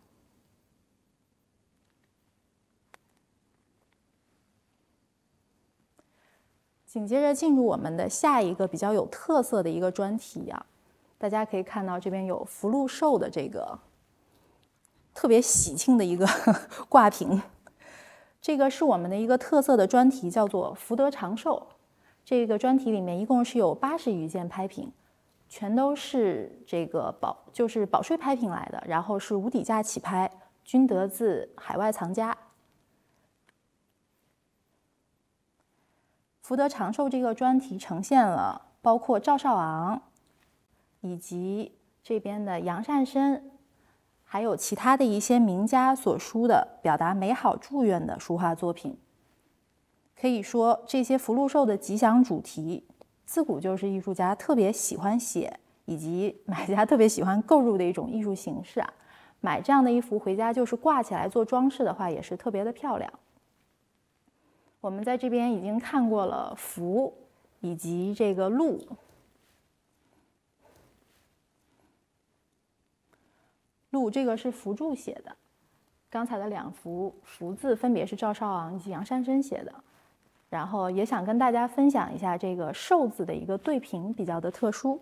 紧接着进入我们的下一个比较有特色的一个专题啊，大家可以看到这边有福禄寿的这个特别喜庆的一个 挂屏，这个是我们的一个特色的专题，叫做福德长寿。这个专题里面一共是有八十余件拍品，全都是这个保就是保税拍品来的，然后是无底价起拍，均得自海外藏家。福德长寿这个专题呈现了包括赵少昂，以及这边的杨善深，还有其他的一些名家所书的表达美好祝愿的书画作品。可以说，这些福禄寿的吉祥主题，自古就是艺术家特别喜欢写，以及买家特别喜欢购入的一种艺术形式啊。买这样的一幅回家，就是挂起来做装饰的话，也是特别的漂亮。我们在这边已经看过了“福”以及这个“禄”，“禄”这个是福注写的。刚才的两幅“福”字分别是赵少昂以及杨善珍写的。然后也想跟大家分享一下这个“寿”字的一个对屏比较的特殊。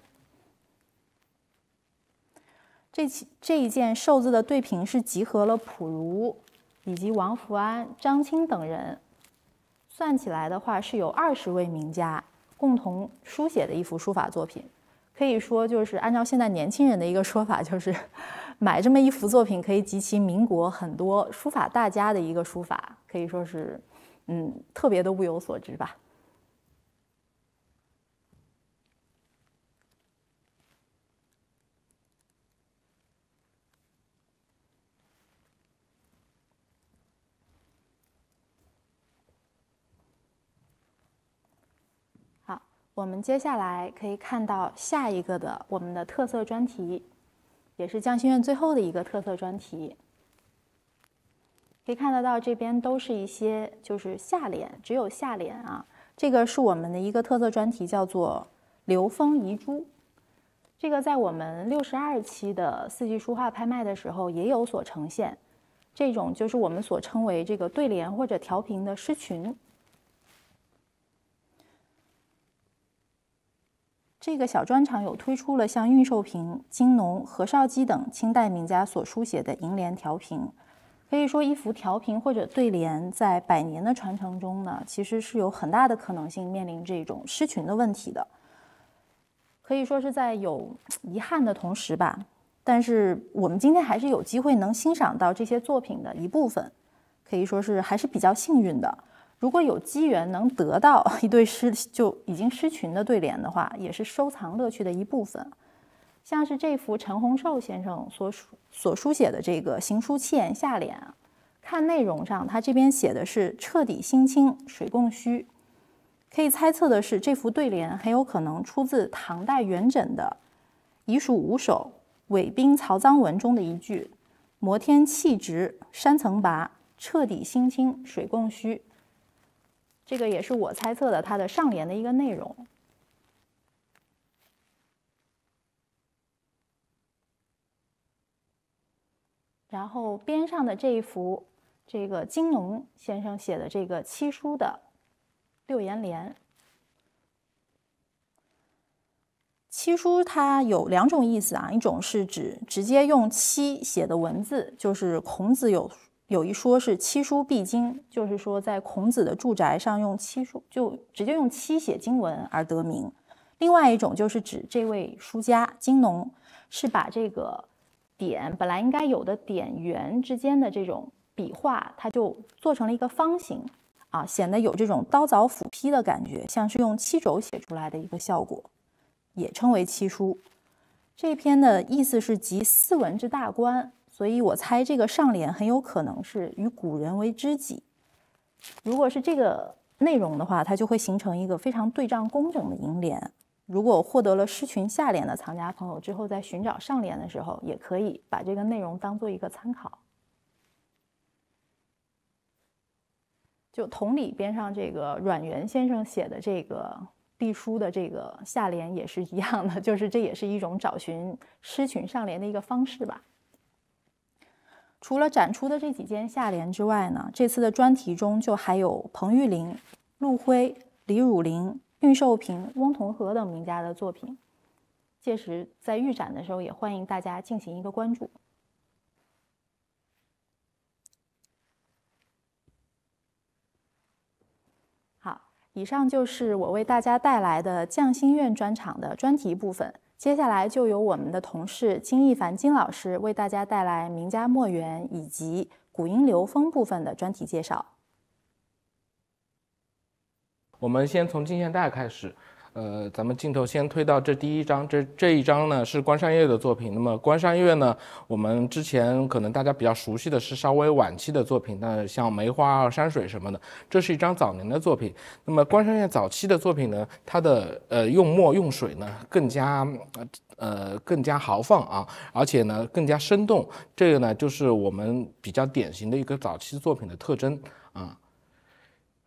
这起这一件“寿”字的对屏是集合了普如以及王福安、张青等人。算起来的话，是有二十位名家共同书写的一幅书法作品，可以说就是按照现在年轻人的一个说法，就是 买这么一幅作品，可以集齐民国很多书法大家的一个书法，可以说是，嗯，特别的物有所值吧。我们接下来可以看到下一个的我们的特色专题，也是匠心院最后的一个特色专题。可以看得到这边都是一些就是下联，只有下联啊。这个是我们的一个特色专题，叫做“流风遗珠”。这个在我们六十二期的四季书画拍卖的时候也有所呈现。这种就是我们所称为这个对联或者调频的诗群。这个小专场有推出了像恽寿平、金农、何绍基等清代名家所书写的楹联调频。可以说一幅调频或者对联在百年的传承中呢，其实是有很大的可能性面临这种失群的问题的。可以说是在有遗憾的同时吧，但是我们今天还是有机会能欣赏到这些作品的一部分，可以说是还是比较幸运的。如果有机缘能得到一对失就已经失群的对联的话，也是收藏乐趣的一部分。像是这幅陈洪寿先生所所书写的这个行书七言下联，看内容上，他这边写的是“彻底心清水共虚”。可以猜测的是，这幅对联很有可能出自唐代元稹的《已属五首韦兵曹臧文》中的一句：“摩天气直山层拔，彻底心清水共虚。”这个也是我猜测的，它的上联的一个内容。然后边上的这一幅，这个金农先生写的这个七书的六言联。七书它有两种意思啊，一种是指直接用七写的文字，就是孔子有。有一说是七书必经，就是说在孔子的住宅上用七书，就直接用七写经文而得名。另外一种就是指这位书家金农，是把这个点本来应该有的点圆之间的这种笔画，它就做成了一个方形，啊，显得有这种刀凿斧劈的感觉，像是用七轴写出来的一个效果，也称为七书。这篇的意思是集四文之大观。所以我猜这个上联很有可能是与古人为知己。如果是这个内容的话，它就会形成一个非常对仗工整的楹联。如果获得了诗群下联的藏家朋友之后，在寻找上联的时候，也可以把这个内容当做一个参考。就同理，边上这个阮元先生写的这个隶书的这个下联也是一样的，就是这也是一种找寻诗群上联的一个方式吧。除了展出的这几件下联之外呢，这次的专题中就还有彭玉麟、陆辉、李汝霖、恽寿平、翁同和等名家的作品。届时在预展的时候，也欢迎大家进行一个关注。好，以上就是我为大家带来的匠心院专场的专题部分。接下来就由我们的同事金一凡金老师为大家带来名家墨园以及古音流风部分的专题介绍。我们先从近现代开始。呃，咱们镜头先推到这第一张，这这一张呢是关山月的作品。那么关山月呢，我们之前可能大家比较熟悉的是稍微晚期的作品，那像梅花啊、山水什么的。这是一张早年的作品。那么关山月早期的作品呢，它的呃用墨用水呢更加呃更加豪放啊，而且呢更加生动。这个呢就是我们比较典型的一个早期作品的特征啊。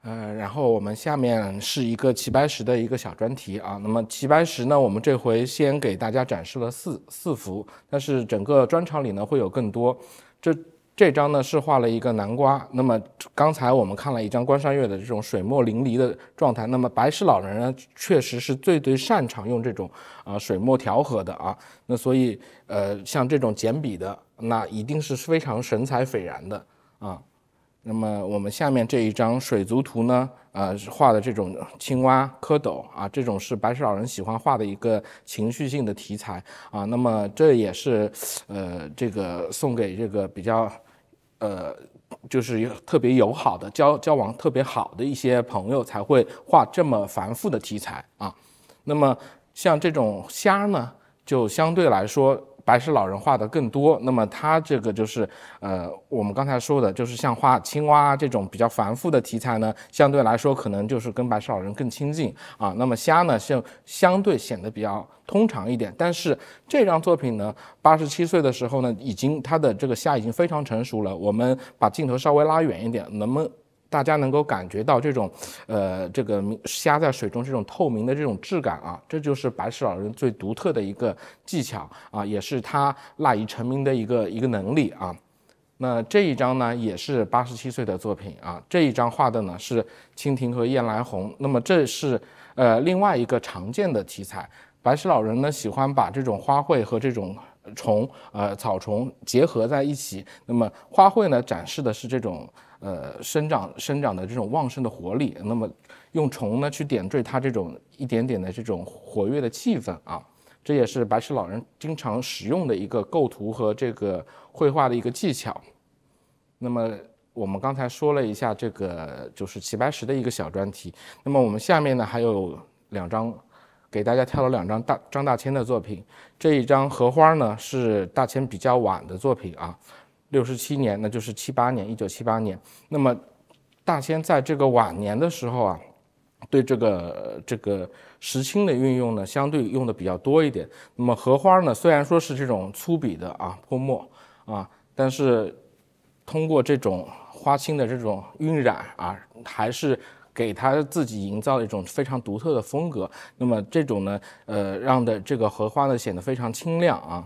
呃，然后我们下面是一个齐白石的一个小专题啊。那么齐白石呢，我们这回先给大家展示了四四幅，但是整个专场里呢会有更多。这这张呢是画了一个南瓜。那么刚才我们看了一张《关山月》的这种水墨淋漓的状态。那么白石老人呢，确实是最最擅长用这种啊水墨调和的啊。那所以呃，像这种简笔的，那一定是非常神采斐然的啊。那么我们下面这一张水族图呢，呃，画的这种青蛙蝌蚪啊，这种是白石老人喜欢画的一个情绪性的题材啊。那么这也是，呃，这个送给这个比较，呃，就是特别友好的交交往特别好的一些朋友才会画这么繁复的题材啊。那么像这种虾呢，就相对来说。白石老人画的更多，那么他这个就是，呃，我们刚才说的，就是像画青蛙这种比较繁复的题材呢，相对来说可能就是跟白石老人更亲近啊。那么虾呢，像相对显得比较通常一点，但是这张作品呢，八十七岁的时候呢，已经他的这个虾已经非常成熟了。我们把镜头稍微拉远一点，能不能？大家能够感觉到这种，呃，这个虾在水中这种透明的这种质感啊，这就是白石老人最独特的一个技巧啊，也是他赖以成名的一个一个能力啊。那这一张呢，也是八十七岁的作品啊。这一张画的呢是蜻蜓和燕来红，那么这是呃另外一个常见的题材。白石老人呢喜欢把这种花卉和这种虫，呃草虫结合在一起。那么花卉呢展示的是这种。呃，生长生长的这种旺盛的活力，那么用虫呢去点缀它这种一点点的这种活跃的气氛啊，这也是白石老人经常使用的一个构图和这个绘画的一个技巧。那么我们刚才说了一下这个就是齐白石的一个小专题，那么我们下面呢还有两张给大家挑了两张大张大千的作品，这一张荷花呢是大千比较晚的作品啊。六十七年，那就是七八年，一九七八年。那么，大千在这个晚年的时候啊，对这个这个石青的运用呢，相对用的比较多一点。那么荷花呢，虽然说是这种粗笔的啊泼墨啊，但是通过这种花青的这种晕染啊，还是给他自己营造了一种非常独特的风格。那么这种呢，呃，让的这个荷花呢，显得非常清亮啊。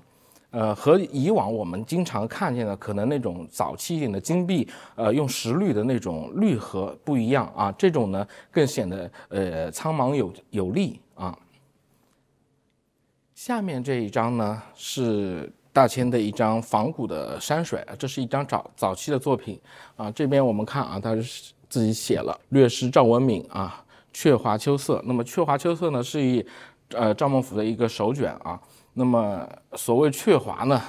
呃，和以往我们经常看见的可能那种早期一点的金碧，呃，用石绿的那种绿盒不一样啊，这种呢更显得呃苍茫有有力啊。下面这一张呢是大千的一张仿古的山水啊，这是一张早早期的作品啊。这边我们看啊，他是自己写了《略施赵文敏》啊，《雀华秋色》。那么《雀华秋色》呢是一呃赵孟俯的一个手卷啊。那么所谓“雀华”呢，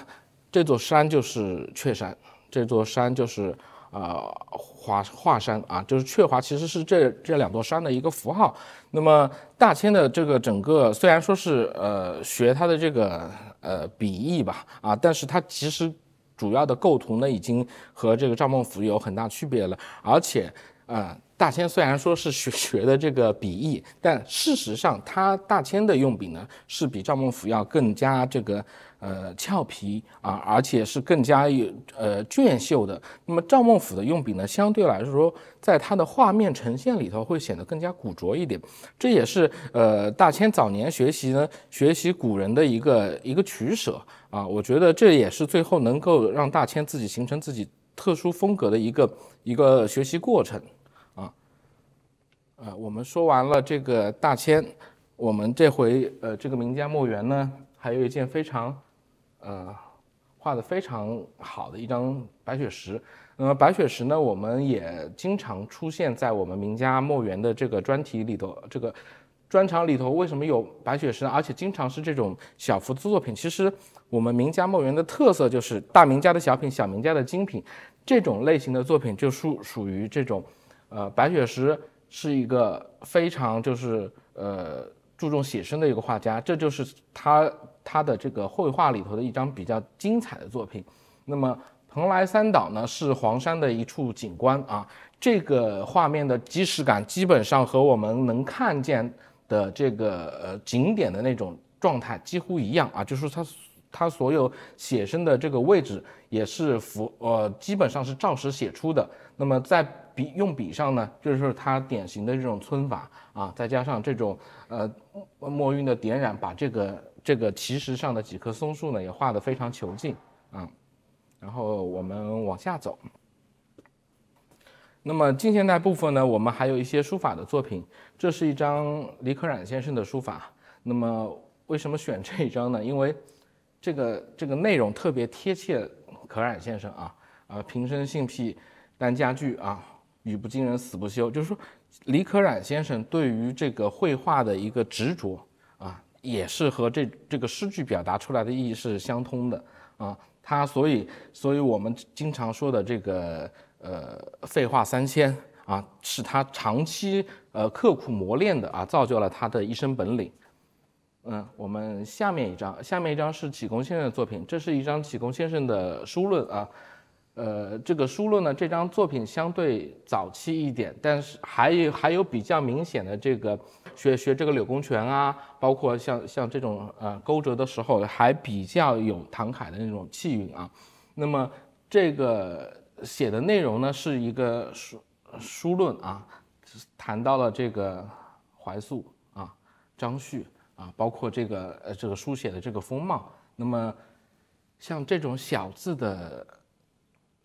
这座山就是雀山，这座山就是呃华华山啊，就是雀华其实是这这两座山的一个符号。那么大千的这个整个虽然说是呃学它的这个呃笔意吧啊，但是它其实主要的构图呢已经和这个赵孟俯有很大区别了，而且啊。大千虽然说是学 学的这个笔意，但事实上他大千的用笔呢是比赵孟俯要更加这个呃俏皮啊，而且是更加有呃隽秀的。那么赵孟俯的用笔呢，相对来说，在他的画面呈现里头会显得更加古拙一点。这也是呃大千早年学习呢学习古人的一个一个取舍啊，我觉得这也是最后能够让大千自己形成自己特殊风格的一个一个学习过程。呃，我们说完了这个大千，我们这回呃，这个名家墨园呢，还有一件非常，呃，画的非常好的一张白雪石。那么白雪石呢，我们也经常出现在我们名家墨园的这个专题里头，这个专场里头。为什么有白雪石？而且经常是这种小幅的作品。其实我们名家墨园的特色就是大名家的小品，小名家的精品。这种类型的作品就属属于这种，呃，白雪石。是一个非常就是呃注重写生的一个画家，这就是他他的这个绘画里头的一张比较精彩的作品。那么蓬莱三岛呢是黄山的一处景观啊，这个画面的即时感基本上和我们能看见的这个呃景点的那种状态几乎一样啊，就是他他所有写生的这个位置也是符呃基本上是照实写出的。那么在笔用笔上呢，就是它典型的这种皴法啊，再加上这种呃墨墨韵的点染，把这个这个奇石上的几棵松树呢也画得非常遒劲啊。然后我们往下走，那么近现代部分呢，我们还有一些书法的作品。这是一张李可染先生的书法。那么为什么选这一张呢？因为这个这个内容特别贴切可染先生啊，呃，平生性癖单家具啊。语不惊人死不休，就是说，李可染先生对于这个绘画的一个执着啊，也是和这这个诗句表达出来的意义是相通的啊。他所以，所以我们经常说的这个呃废话三千啊，是他长期呃刻苦磨练的啊，造就了他的一身本领。嗯，我们下面一张，下面一张是启功先生的作品，这是一张启功先生的书论啊。呃，这个书论呢，这张作品相对早期一点，但是还有还有比较明显的这个学学这个柳公权啊，包括像像这种呃勾折的时候还比较有唐楷的那种气韵啊。那么这个写的内容呢是一个书书论啊，谈到了这个怀素啊、张旭啊，包括这个呃这个书写的这个风貌。那么像这种小字的。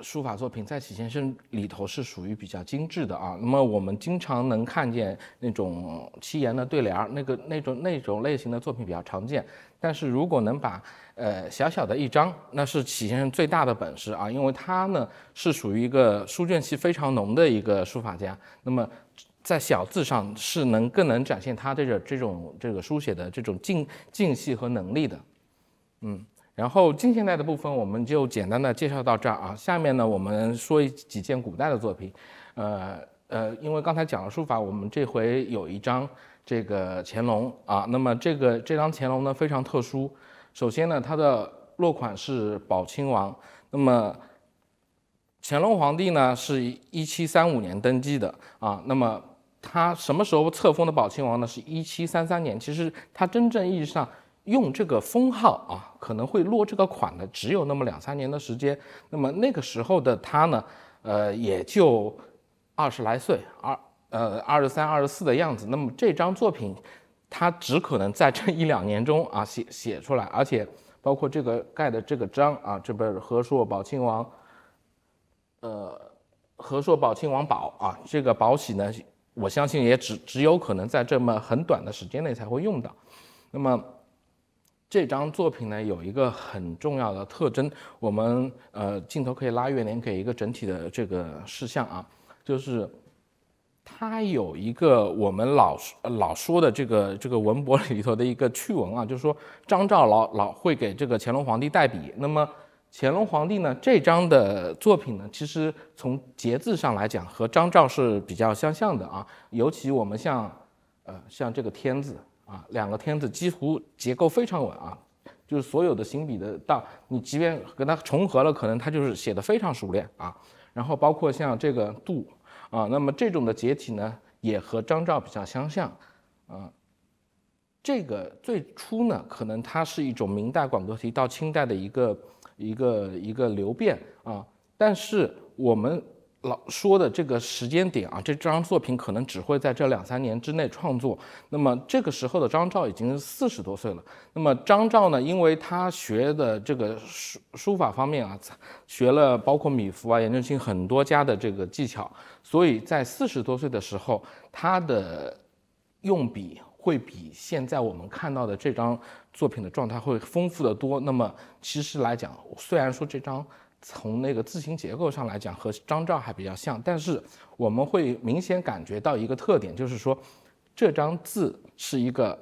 书法作品在启先生里头是属于比较精致的啊。那么我们经常能看见那种七言的对联儿，那个那种那种类型的作品比较常见。但是如果能把呃小小的一张，那是启先生最大的本事啊，因为他呢是属于一个书卷气非常浓的一个书法家。那么在小字上是能更能展现他这个这种这个书写的这种静静细和能力的，嗯。然后近现代的部分我们就简单的介绍到这儿啊。下面呢，我们说几件古代的作品，呃呃，因为刚才讲了书法，我们这回有一张这个乾隆啊。那么这个这张乾隆呢非常特殊，首先呢它的落款是宝亲王。那么乾隆皇帝呢是一七三五年登基的啊。那么他什么时候册封的宝亲王呢？是一七三三年。其实他真正意义上。用这个封号啊，可能会落这个款的，只有那么两三年的时间。那么那个时候的他呢，呃，也就二十来岁，二呃二十三、二十四的样子。那么这张作品，他只可能在这一两年中啊写写出来，而且包括这个盖的这个章啊，这本和硕宝亲王，呃，和硕宝亲王宝啊，这个宝玺呢，我相信也只只有可能在这么很短的时间内才会用到。那么。这张作品呢有一个很重要的特征，我们呃镜头可以拉远，点，给一个整体的这个视像啊，就是它有一个我们老老说的这个这个文博里头的一个趣闻啊，就是说张照老老会给这个乾隆皇帝代笔。那么乾隆皇帝呢，这张的作品呢，其实从结字上来讲和张照是比较相像的啊，尤其我们像呃像这个天字。啊，两个天子几乎结构非常稳啊，就是所有的行笔的到，你即便跟它重合了，可能它就是写的非常熟练啊。然后包括像这个度啊，那么这种的结体呢，也和张照比较相像啊。这个最初呢，可能它是一种明代广德体到清代的一个一个一个流变啊，但是我们。老说的这个时间点啊，这张作品可能只会在这两三年之内创作。那么这个时候的张照已经四十多岁了。那么张照呢，因为他学的这个书书法方面啊，学了包括米芾啊、颜真卿很多家的这个技巧，所以在四十多岁的时候，他的用笔会比现在我们看到的这张作品的状态会丰富的多。那么其实来讲，虽然说这张。从那个字形结构上来讲，和张照还比较像，但是我们会明显感觉到一个特点，就是说，这张字是一个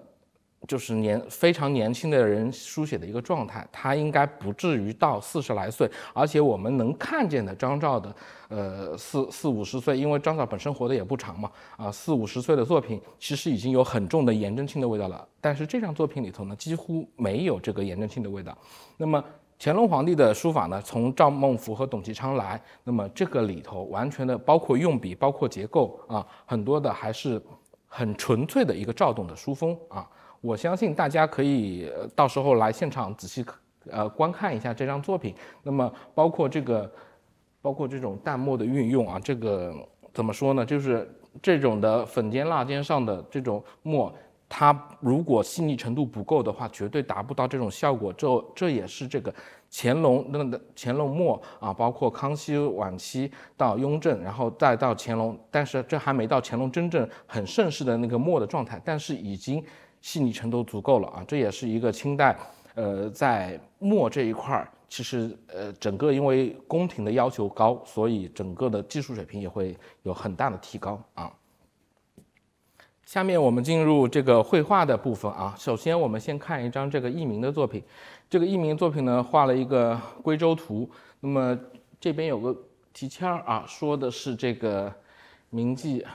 就是年非常年轻的人书写的一个状态，他应该不至于到四十来岁，而且我们能看见的张照的呃四四五十岁，因为张照本身活得也不长嘛，啊四五十岁的作品其实已经有很重的颜真卿的味道了，但是这张作品里头呢几乎没有这个颜真卿的味道，那么。乾隆皇帝的书法呢，从赵孟俯和董其昌来，那么这个里头完全的包括用笔，包括结构啊，很多的还是很纯粹的一个赵董的书风啊。我相信大家可以到时候来现场仔细呃观看一下这张作品。那么包括这个，包括这种淡墨的运用啊，这个怎么说呢？就是这种的粉尖、蜡尖上的这种墨。它如果细腻程度不够的话，绝对达不到这种效果。这这也是这个乾隆那的乾隆墨啊，包括康熙晚期到雍正，然后再到乾隆，但是这还没到乾隆真正很盛世的那个墨的状态，但是已经细腻程度足够了啊。这也是一个清代，呃，在墨这一块儿，其实呃，整个因为宫廷的要求高，所以整个的技术水平也会有很大的提高啊。下面我们进入这个绘画的部分啊。首先，我们先看一张这个佚名的作品。这个佚名作品呢，画了一个归舟图。那么这边有个题签儿啊，说的是这个明季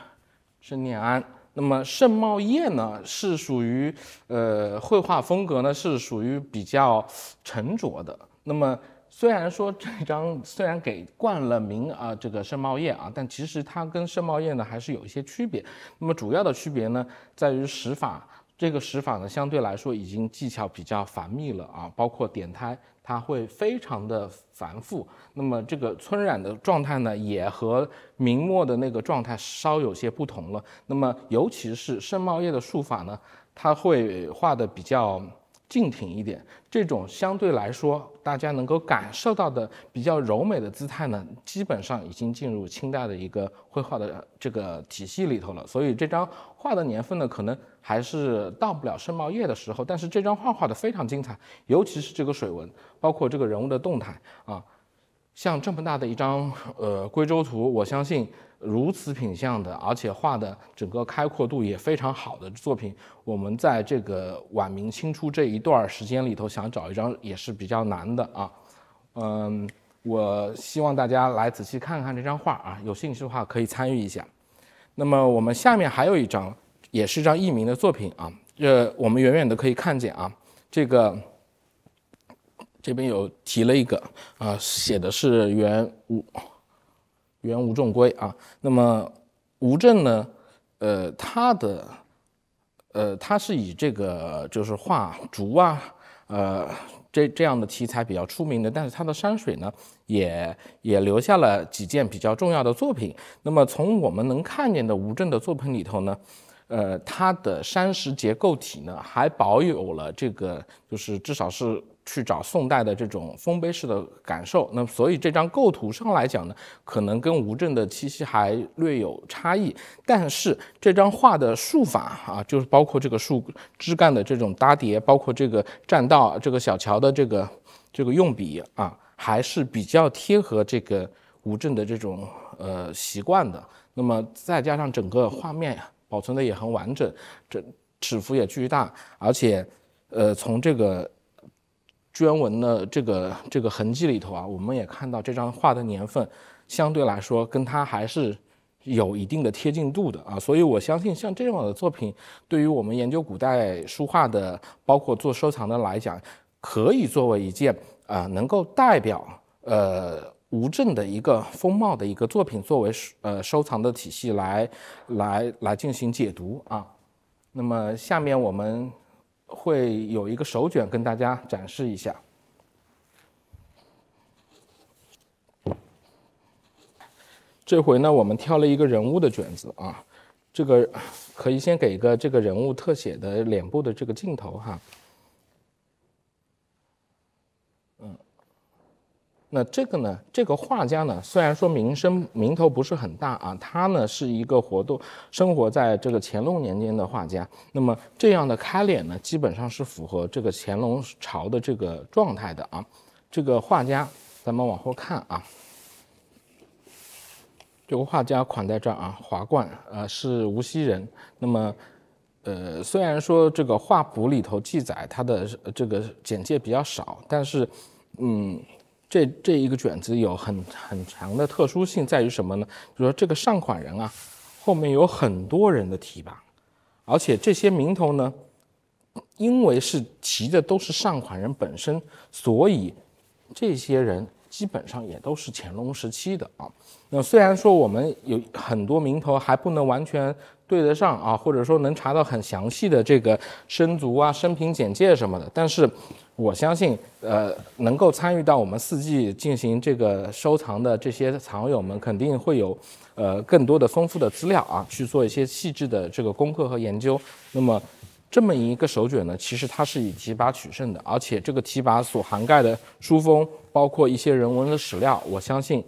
盛念安。那么盛茂业呢，是属于呃绘画风格呢，是属于比较沉着的。那么。虽然说这张虽然给冠了名啊，这个盛茂业啊，但其实它跟盛茂业呢还是有一些区别。那么主要的区别呢，在于石法。这个石法呢，相对来说已经技巧比较繁密了啊，包括点胎，它会非常的繁复。那么这个皴染的状态呢，也和明末的那个状态稍有些不同了。那么尤其是盛茂业的术法呢，它会画的比较。静挺一点，这种相对来说大家能够感受到的比较柔美的姿态呢，基本上已经进入清代的一个绘画的这个体系里头了。所以这张画的年份呢，可能还是到不了盛茂业的时候。但是这张画画的非常精彩，尤其是这个水纹，包括这个人物的动态啊。像这么大的一张，呃，《贵州图》，我相信如此品相的，而且画的整个开阔度也非常好的作品，我们在这个晚明清初这一段时间里头想找一张也是比较难的啊。嗯，我希望大家来仔细看看这张画啊，有兴趣的话可以参与一下。那么我们下面还有一张，也是一张佚名的作品啊。这我们远远的可以看见啊，这个。这边有提了一个啊，写的是原吴原吴仲归啊。那么吴镇呢，呃，他的呃他是以这个就是画竹啊，呃，这这样的题材比较出名的。但是他的山水呢，也也留下了几件比较重要的作品。那么从我们能看见的吴镇的作品里头呢，呃，他的山石结构体呢，还保有了这个，就是至少是。去找宋代的这种丰碑式的感受，那么所以这张构图上来讲呢，可能跟吴镇的《七夕》还略有差异，但是这张画的术法啊，就是包括这个树枝干的这种搭叠，包括这个栈道、这个小桥的这个这个用笔啊，还是比较贴合这个吴镇的这种呃习惯的。那么再加上整个画面呀，保存的也很完整，这尺幅也巨大，而且呃从这个。绢文的这个这个痕迹里头啊，我们也看到这张画的年份相对来说跟它还是有一定的贴近度的啊，所以我相信像这样的作品，对于我们研究古代书画的，包括做收藏的来讲，可以作为一件啊能够代表呃吴镇的一个风貌的一个作品，作为呃收藏的体系来来来进行解读啊。那么下面我们。会有一个手卷跟大家展示一下。这回呢，我们挑了一个人物的卷子啊，这个可以先给一个这个人物特写的脸部的这个镜头哈。那这个呢？这个画家呢？虽然说名声名头不是很大啊，他呢是一个活动生活在这个乾隆年间的画家。那么这样的开脸呢，基本上是符合这个乾隆朝的这个状态的啊。这个画家，咱们往后看啊。这个画家款在这儿啊，华冠，呃，是无锡人。那么，呃，虽然说这个画谱里头记载他的这个简介比较少，但是，嗯。这这一个卷子有很很强的特殊性，在于什么呢？就说这个上款人啊，后面有很多人的提拔，而且这些名头呢，因为是提的都是上款人本身，所以这些人。基本上也都是乾隆时期的啊。那虽然说我们有很多名头还不能完全对得上啊，或者说能查到很详细的这个生卒啊、生平简介什么的，但是我相信，呃，能够参与到我们四季进行这个收藏的这些藏友们，肯定会有呃更多的丰富的资料啊，去做一些细致的这个功课和研究。那么。这么一个手卷呢，其实它是以提拔取胜的，而且这个提拔所涵盖的书风，包括一些人文的史料，我相信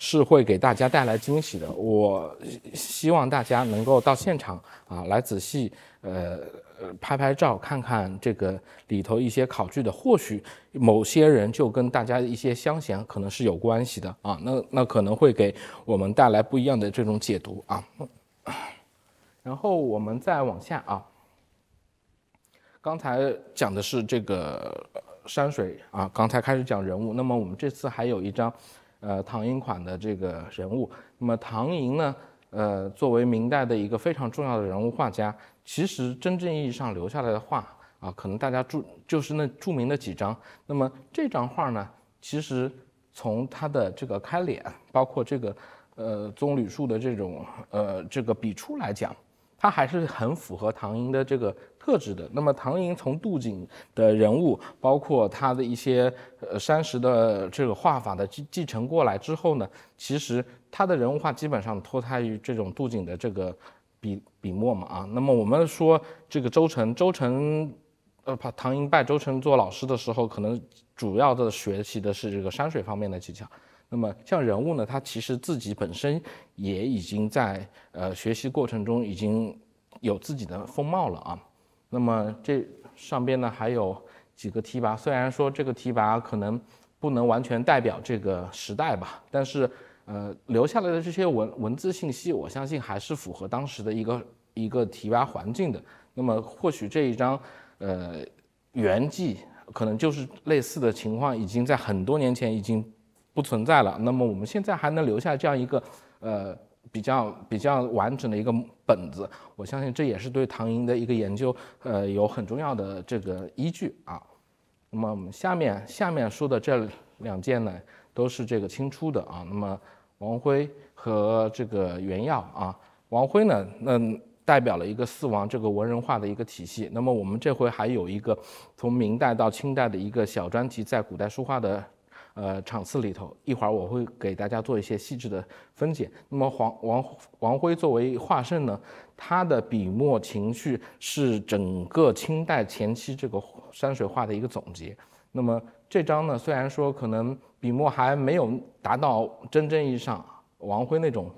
是会给大家带来惊喜的。我希望大家能够到现场啊，来仔细呃呃拍拍照，看看这个里头一些考据的，或许某些人就跟大家一些相衔可能是有关系的啊，那那可能会给我们带来不一样的这种解读啊。然后我们再往下啊。刚才讲的是这个山水啊，刚才开始讲人物。那么我们这次还有一张，呃，唐寅款的这个人物。那么唐寅呢，呃，作为明代的一个非常重要的人物画家，其实真正意义上留下来的画啊，可能大家注就是那著名的几张。那么这张画呢，其实从他的这个开脸，包括这个呃棕榈树的这种呃这个笔触来讲，它还是很符合唐寅的这个。特制的。那么唐寅从杜景的人物，包括他的一些呃山石的这个画法的继继承过来之后呢，其实他的人物画基本上脱胎于这种杜景的这个笔笔墨嘛啊。那么我们说这个周成，周成。呃唐寅拜周成做老师的时候，可能主要的学习的是这个山水方面的技巧。那么像人物呢，他其实自己本身也已经在呃学习过程中已经有自己的风貌了啊。那么这上边呢还有几个提拔，虽然说这个提拔可能不能完全代表这个时代吧，但是呃留下来的这些文文字信息，我相信还是符合当时的一个一个提拔环境的。那么或许这一张呃原迹可能就是类似的情况，已经在很多年前已经不存在了。那么我们现在还能留下这样一个呃比较比较完整的一个。本子，我相信这也是对唐寅的一个研究，呃，有很重要的这个依据啊。那么下面下面说的这两件呢，都是这个清初的啊。那么王辉和这个袁耀啊，王辉呢，那代表了一个四王这个文人画的一个体系。那么我们这回还有一个从明代到清代的一个小专题，在古代书画的。呃，场次里头一会儿我会给大家做一些细致的分解。那么黄王王辉作为画圣呢，他的笔墨情绪是整个清代前期这个山水画的一个总结。那么这张呢，虽然说可能笔墨还没有达到真正意义上王辉那种，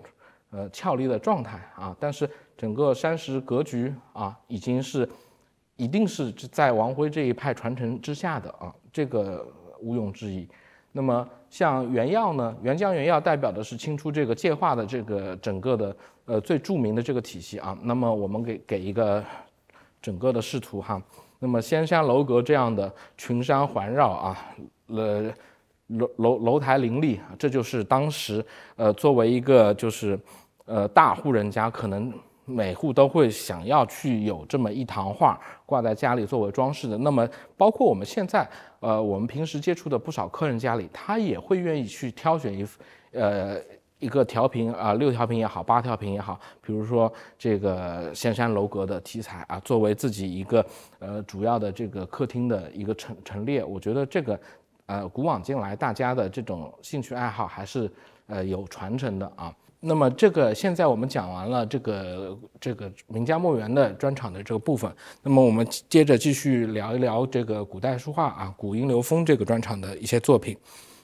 呃，俏丽的状态啊，但是整个山石格局啊，已经是一定是在王辉这一派传承之下的啊，这个毋庸置疑。那么像原药呢？原浆原药代表的是清初这个界画的这个整个的呃最著名的这个体系啊。那么我们给给一个整个的视图哈。那么仙山楼阁这样的群山环绕啊，呃楼楼楼台林立这就是当时呃作为一个就是呃大户人家可能。每户都会想要去有这么一堂画挂在家里作为装饰的。那么，包括我们现在，呃，我们平时接触的不少客人家里，他也会愿意去挑选一幅，呃，一个调频啊，六调频也好，八调频也好，比如说这个仙山楼阁的题材啊，作为自己一个呃主要的这个客厅的一个陈陈列。我觉得这个，呃，古往今来大家的这种兴趣爱好还是呃有传承的啊。那么这个现在我们讲完了这个这个名家墨园的专场的这个部分，那么我们接着继续聊一聊这个古代书画啊，古音流风这个专场的一些作品。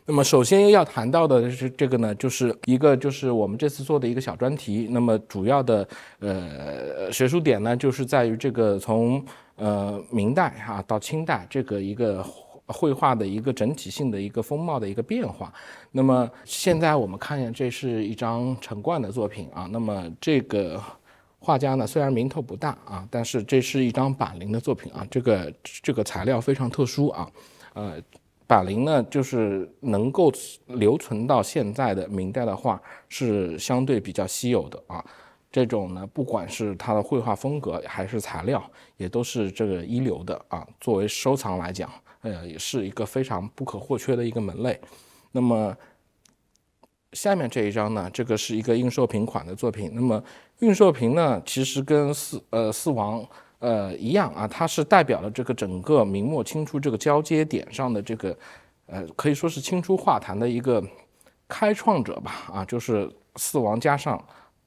那么首先要谈到的是这个呢，就是一个就是我们这次做的一个小专题。那么主要的呃学术点呢，就是在于这个从呃明代哈到清代这个一个。绘画的一个整体性的一个风貌的一个变化。那么现在我们看一下，这是一张陈冠的作品啊。那么这个画家呢，虽然名头不大啊，但是这是一张板林的作品啊。这个这个材料非常特殊啊。呃，板林呢，就是能够留存到现在的明代的画是相对比较稀有的啊。这种呢，不管是它的绘画风格还是材料，也都是这个一流的啊。作为收藏来讲。哎，也是一个非常不可或缺的一个门类。那么下面这一张呢，这个是一个应寿平款的作品。那么应寿平呢，其实跟四呃四王呃一样啊，它是代表了这个整个明末清初这个交接点上的这个呃，可以说是清初画坛的一个开创者吧啊，就是四王加上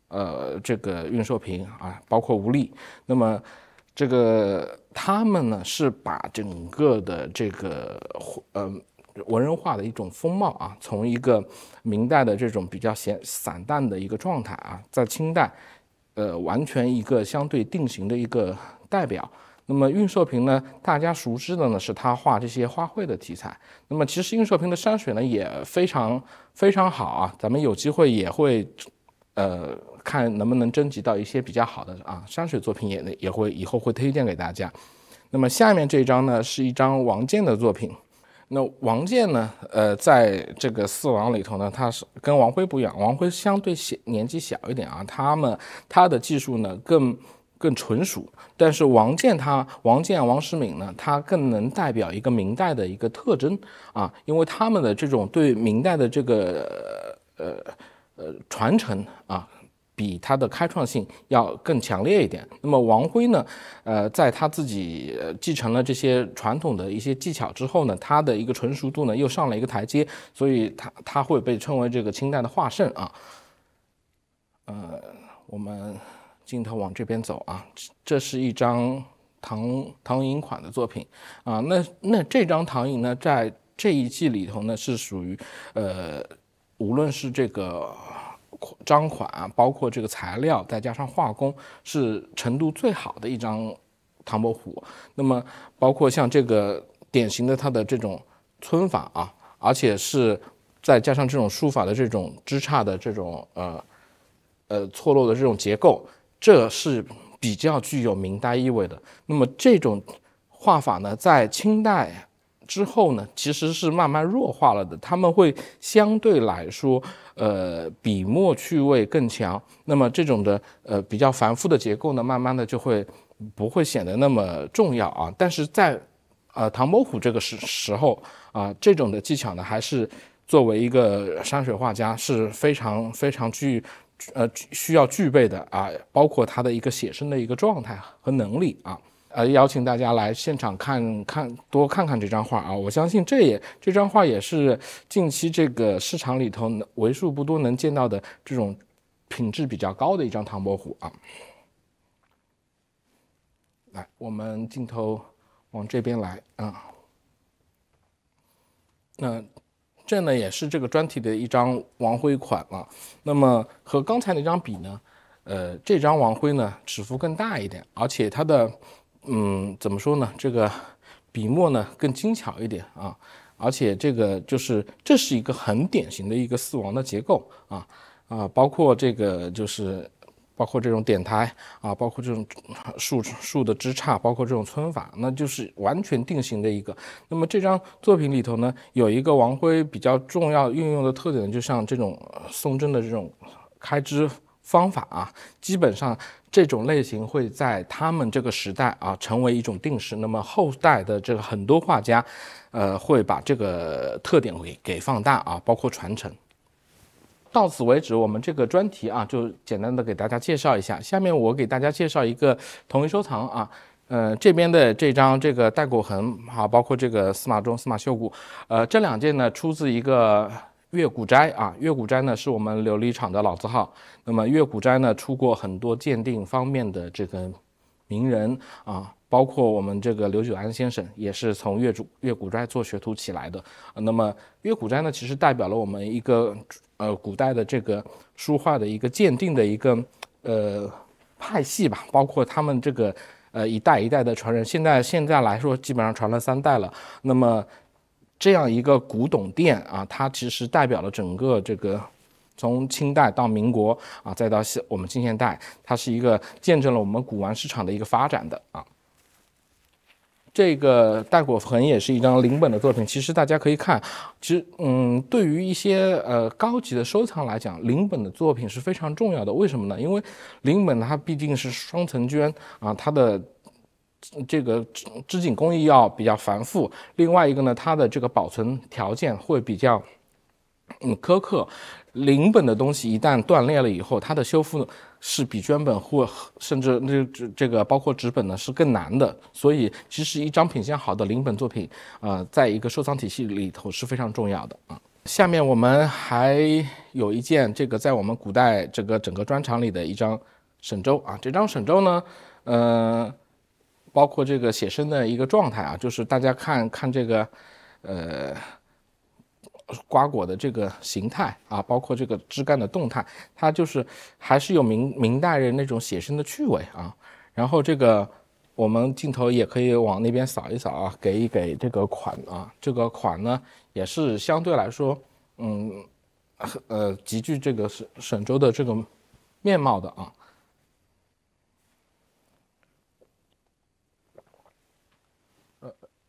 呃这个运寿平啊，包括吴力。那么这个。他们呢是把整个的这个呃文人画的一种风貌啊，从一个明代的这种比较显散淡的一个状态啊，在清代，呃，完全一个相对定型的一个代表。那么恽寿平呢，大家熟知的呢是他画这些花卉的题材。那么其实恽寿平的山水呢也非常非常好啊，咱们有机会也会呃。看能不能征集到一些比较好的啊山水作品，也也会以后会推荐给大家。那么下面这张呢，是一张王建的作品。那王建呢，呃，在这个四王里头呢，他是跟王辉不一样，王辉相对年年纪小一点啊，他们他的技术呢更更纯熟，但是王建他王建王世敏呢，他更能代表一个明代的一个特征啊，因为他们的这种对明代的这个呃呃传承啊。比他的开创性要更强烈一点。那么王辉呢，呃，在他自己继承了这些传统的一些技巧之后呢，他的一个纯熟度呢又上了一个台阶，所以他他会被称为这个清代的画圣啊。呃，我们镜头往这边走啊，这是一张唐唐寅款的作品啊。那那这张唐寅呢，在这一季里头呢是属于呃，无论是这个。章款啊，包括这个材料，再加上画工，是成都最好的一张唐伯虎。那么，包括像这个典型的他的这种皴法啊，而且是再加上这种书法的这种枝杈的这种呃呃错落的这种结构，这是比较具有明代意味的。那么这种画法呢，在清代。之后呢，其实是慢慢弱化了的。他们会相对来说，呃，笔墨趣味更强。那么这种的呃比较繁复的结构呢，慢慢的就会不会显得那么重要啊。但是在呃唐伯虎这个时时候啊，这种的技巧呢，还是作为一个山水画家是非常非常具呃需要具备的啊，包括他的一个写生的一个状态和能力啊。呃，邀请大家来现场看看，多看看这张画啊！我相信这也这张画也是近期这个市场里头为数不多能见到的这种品质比较高的一张唐伯虎啊。来，我们镜头往这边来啊。那这呢也是这个专题的一张王辉款了。那么和刚才那张比呢，呃，这张王辉呢尺幅更大一点，而且它的。嗯，怎么说呢？这个笔墨呢更精巧一点啊，而且这个就是这是一个很典型的一个四王的结构啊啊，包括这个就是包括这种点台啊，包括这种树树的枝杈，包括这种皴法，那就是完全定型的一个。那么这张作品里头呢，有一个王辉比较重要运用的特点，就像这种松针的这种开枝。方法啊，基本上这种类型会在他们这个时代啊成为一种定式。那么后代的这个很多画家，呃，会把这个特点给给放大啊，包括传承。到此为止，我们这个专题啊，就简单的给大家介绍一下。下面我给大家介绍一个同一收藏啊，呃，这边的这张这个带骨痕啊，包括这个司马忠、司马秀谷，呃，这两件呢出自一个。月古斋啊，月古斋呢是我们琉璃厂的老字号。那么月古斋呢，出过很多鉴定方面的这个名人啊，包括我们这个刘九安先生也是从月主月古斋做学徒起来的。那么月古斋呢，其实代表了我们一个呃古代的这个书画的一个鉴定的一个呃派系吧，包括他们这个呃一代一代的传人。现在现在来说，基本上传了三代了。那么这样一个古董店啊，它其实代表了整个这个，从清代到民国啊，再到现我们近现代，它是一个见证了我们古玩市场的一个发展的啊。这个戴国恒也是一张临本的作品，其实大家可以看，其实嗯，对于一些呃高级的收藏来讲，临本的作品是非常重要的。为什么呢？因为临本它毕竟是双层绢啊，它的。这个织织锦工艺要比较繁复，另外一个呢，它的这个保存条件会比较嗯苛刻，零本的东西一旦断裂了以后，它的修复是比绢本或甚至那这这个包括纸本呢是更难的，所以其实一张品相好的零本作品，呃，在一个收藏体系里头是非常重要的啊。下面我们还有一件这个在我们古代这个整个专场里的一张沈周啊，这张沈周呢，呃。包括这个写生的一个状态啊，就是大家看看这个，呃，瓜果的这个形态啊，包括这个枝干的动态，它就是还是有明明代人那种写生的趣味啊。然后这个我们镜头也可以往那边扫一扫啊，给一给这个款啊，这个款呢也是相对来说，嗯，呃，极具这个沈沈周的这个面貌的啊。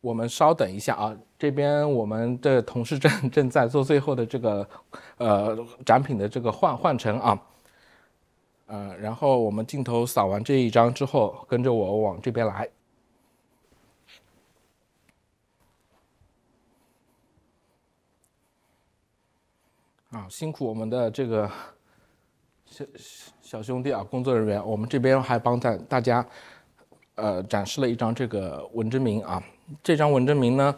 我们稍等一下啊，这边我们的同事正正在做最后的这个，呃，展品的这个换换乘啊，呃，然后我们镜头扫完这一张之后，跟着我往这边来。啊，辛苦我们的这个小小兄弟啊，工作人员，我们这边还帮在大家，呃，展示了一张这个文征明啊。这张文征明呢，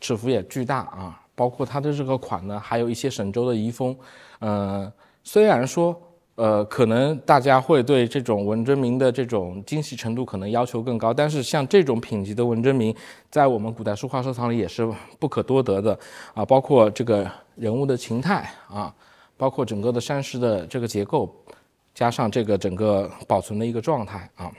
尺幅也巨大啊，包括他的这个款呢，还有一些沈周的遗风。呃，虽然说，呃，可能大家会对这种文征明的这种精细程度可能要求更高，但是像这种品级的文征明，在我们古代书画收藏里也是不可多得的啊。包括这个人物的形态啊，包括整个的山石的这个结构，加上这个整个保存的一个状态啊。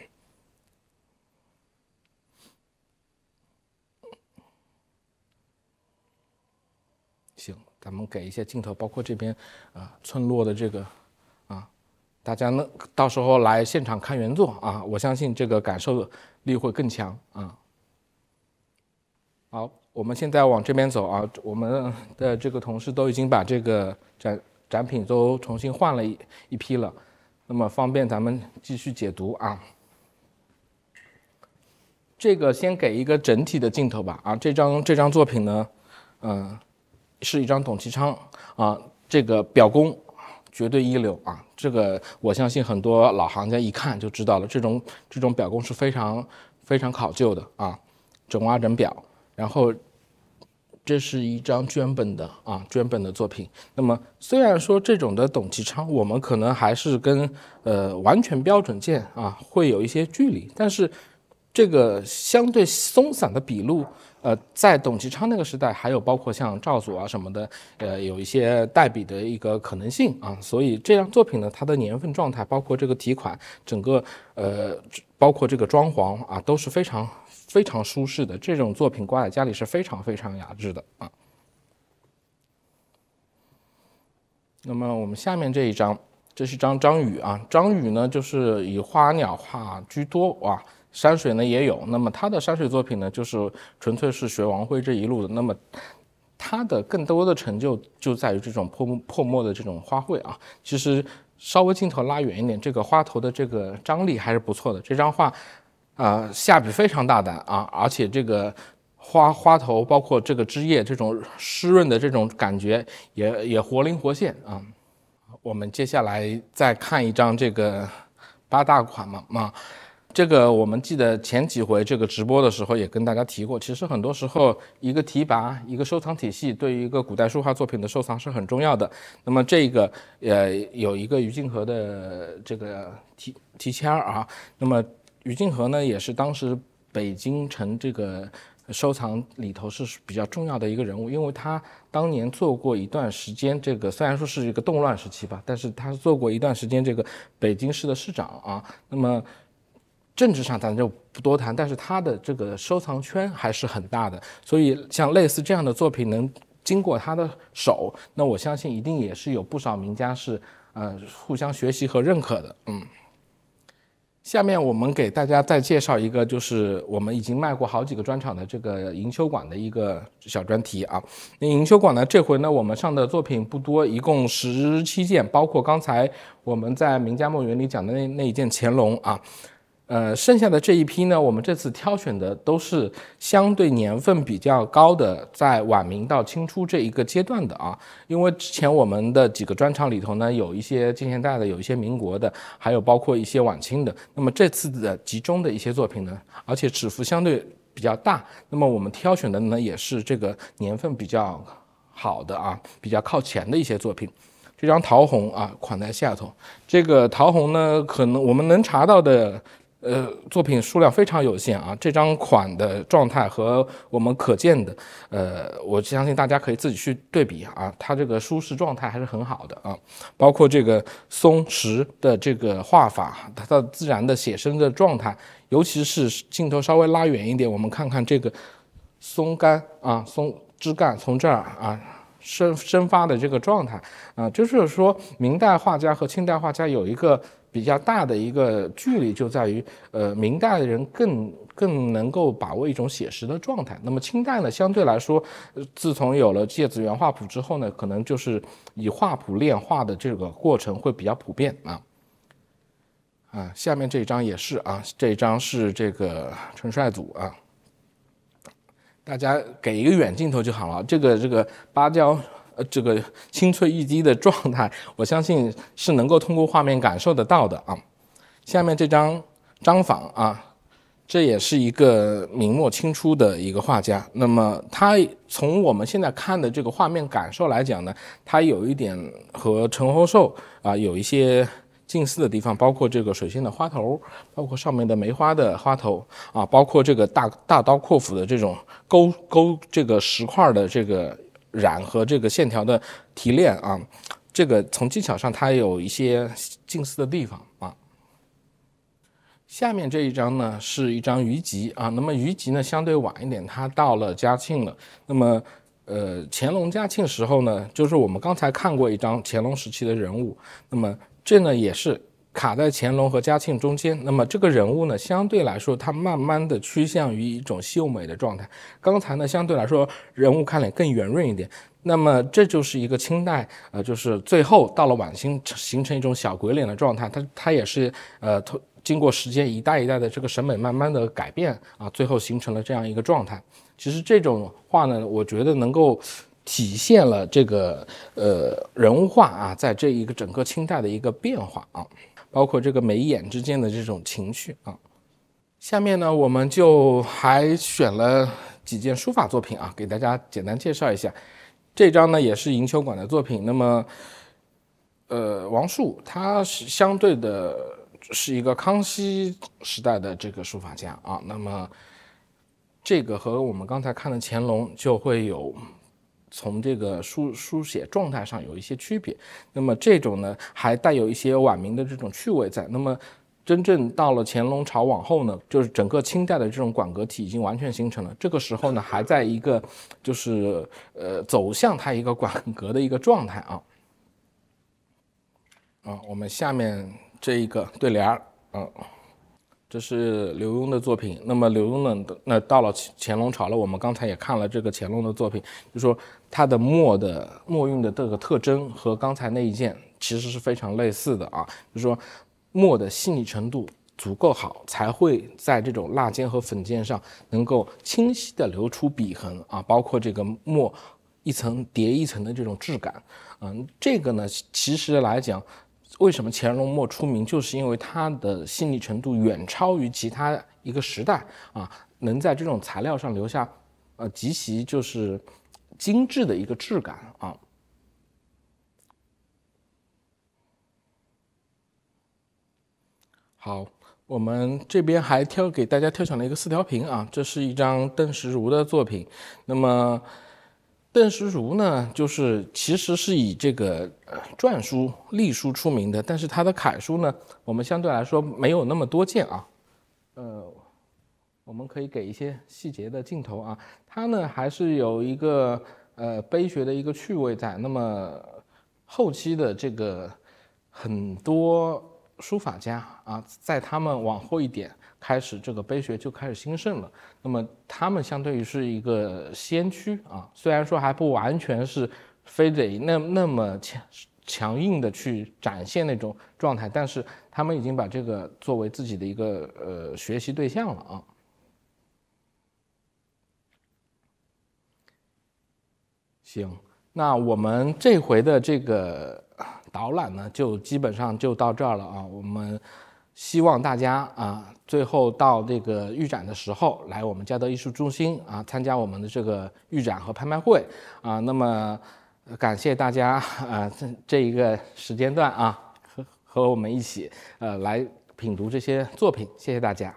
咱们给一些镜头，包括这边，啊，村落的这个，啊，大家呢，到时候来现场看原作啊，我相信这个感受力会更强啊。好，我们现在往这边走啊，我们的这个同事都已经把这个展展品都重新换了一一批了，那么方便咱们继续解读啊。这个先给一个整体的镜头吧，啊，这张这张作品呢，嗯。是一张董其昌啊，这个表功绝对一流啊！这个我相信很多老行家一看就知道了。这种这种表功是非常非常考究的啊，整挖整表。然后，这是一张绢本的啊，绢本的作品。那么虽然说这种的董其昌，我们可能还是跟呃完全标准件啊会有一些距离，但是这个相对松散的笔路。呃，在董其昌那个时代，还有包括像赵左啊什么的，呃，有一些代笔的一个可能性啊。所以这张作品呢，它的年份状态，包括这个题款，整个呃，包括这个装潢啊，都是非常非常舒适的。这种作品挂在家里是非常非常雅致的啊。那么我们下面这一张，这是张张宇啊，张宇呢就是以花鸟画居多哇。山水呢也有，那么他的山水作品呢，就是纯粹是学王辉这一路的。那么，他的更多的成就就在于这种破破墨的这种花卉啊。其实稍微镜头拉远一点，这个花头的这个张力还是不错的。这张画啊，下笔非常大胆啊，而且这个花花头包括这个枝叶这种湿润的这种感觉，也也活灵活现啊。我们接下来再看一张这个八大款嘛啊，这个我们记得前几回这个直播的时候也跟大家提过，其实很多时候一个提拔、一个收藏体系对于一个古代书画作品的收藏是很重要的。那么这个呃有一个于静和的这个提提签啊，那么于静和呢也是当时北京城这个收藏里头是比较重要的一个人物，因为他当年做过一段时间这个虽然说是一个动乱时期吧，但是他做过一段时间这个北京市的市长啊，那么。政治上咱就不多谈，但是他的这个收藏圈还是很大的，所以像类似这样的作品能经过他的手，那我相信一定也是有不少名家是呃互相学习和认可的，嗯。下面我们给大家再介绍一个，就是我们已经卖过好几个专场的这个银秋馆的一个小专题啊。那银秋馆呢，这回呢我们上的作品不多，一共十七件，包括刚才我们在名家梦园里讲的那那一件乾隆啊。呃，剩下的这一批呢，我们这次挑选的都是相对年份比较高的，在晚明到清初这一个阶段的啊。因为之前我们的几个专场里头呢，有一些近现代的，有一些民国的，还有包括一些晚清的。那么这次的集中的一些作品呢，而且尺幅相对比较大，那么我们挑选的呢也是这个年份比较好的啊，比较靠前的一些作品。这张桃红啊，款在下头。这个桃红呢，可能我们能查到的。呃，作品数量非常有限啊。这张款的状态和我们可见的，呃，我相信大家可以自己去对比啊。它这个舒适状态还是很好的啊，包括这个松石的这个画法，它的自然的写生的状态，尤其是镜头稍微拉远一点，我们看看这个松干啊，松枝干从这儿啊生生发的这个状态啊，就是说明代画家和清代画家有一个。比较大的一个距离就在于，呃，明代的人更更能够把握一种写实的状态。那么清代呢，相对来说，自从有了《芥子园画谱》之后呢，可能就是以画谱练画的这个过程会比较普遍啊。啊，下面这一张也是啊，这一张是这个陈帅祖啊，大家给一个远镜头就好了。这个这个芭蕉。呃，这个青翠欲滴的状态，我相信是能够通过画面感受得到的啊。下面这张张舫啊，这也是一个明末清初的一个画家。那么他从我们现在看的这个画面感受来讲呢，他有一点和陈侯寿啊有一些近似的地方，包括这个水仙的花头，包括上面的梅花的花头啊，包括这个大大刀阔斧的这种勾勾这个石块的这个。染和这个线条的提炼啊，这个从技巧上它有一些近似的地方啊。下面这一张呢是一张余集啊，那么余集呢相对晚一点，它到了嘉庆了。那么呃乾隆嘉庆时候呢，就是我们刚才看过一张乾隆时期的人物，那么这呢也是。卡在乾隆和嘉庆中间，那么这个人物呢，相对来说，他慢慢的趋向于一种秀美的状态。刚才呢，相对来说，人物看脸更圆润一点。那么这就是一个清代，呃，就是最后到了晚清，形成一种小鬼脸的状态。它它也是，呃，通过时间一代一代的这个审美慢慢的改变啊，最后形成了这样一个状态。其实这种画呢，我觉得能够体现了这个，呃，人物画啊，在这一个整个清代的一个变化啊。包括这个眉眼之间的这种情绪啊，下面呢，我们就还选了几件书法作品啊，给大家简单介绍一下。这张呢也是银秋馆的作品。那么，呃，王树他是相对的是一个康熙时代的这个书法家啊。那么，这个和我们刚才看的乾隆就会有。从这个书书写状态上有一些区别，那么这种呢还带有一些晚明的这种趣味在。那么真正到了乾隆朝往后呢，就是整个清代的这种馆阁体已经完全形成了。这个时候呢还在一个就是呃走向它一个馆阁的一个状态啊。啊，我们下面这一个对联儿，嗯。这是刘墉的作品。那么刘墉呢？那到了乾隆朝了，我们刚才也看了这个乾隆的作品，就说他的墨的墨韵的这个特征和刚才那一件其实是非常类似的啊。就说墨的细腻程度足够好，才会在这种蜡尖和粉尖上能够清晰的流出笔痕啊。包括这个墨一层叠一层的这种质感嗯，这个呢其实来讲。为什么乾隆墨出名，就是因为它的细腻程度远超于其他一个时代啊，能在这种材料上留下，呃，极其就是精致的一个质感啊。好，我们这边还挑给大家挑选了一个四条屏啊，这是一张邓石如的作品，那么。邓石如呢，就是其实是以这个篆书、隶书出名的，但是他的楷书呢，我们相对来说没有那么多见啊。呃，我们可以给一些细节的镜头啊，他呢还是有一个呃碑学的一个趣味在。那么后期的这个很多书法家啊，在他们往后一点。开始这个碑学就开始兴盛了，那么他们相对于是一个先驱啊，虽然说还不完全是非得那那么强强硬的去展现那种状态，但是他们已经把这个作为自己的一个呃学习对象了啊。行，那我们这回的这个导览呢，就基本上就到这儿了啊，我们希望大家啊。最后到这个预展的时候，来我们嘉德艺术中心啊，参加我们的这个预展和拍卖会啊。那么感谢大家啊，这 这一个时间段啊，和和我们一起呃来品读这些作品，谢谢大家。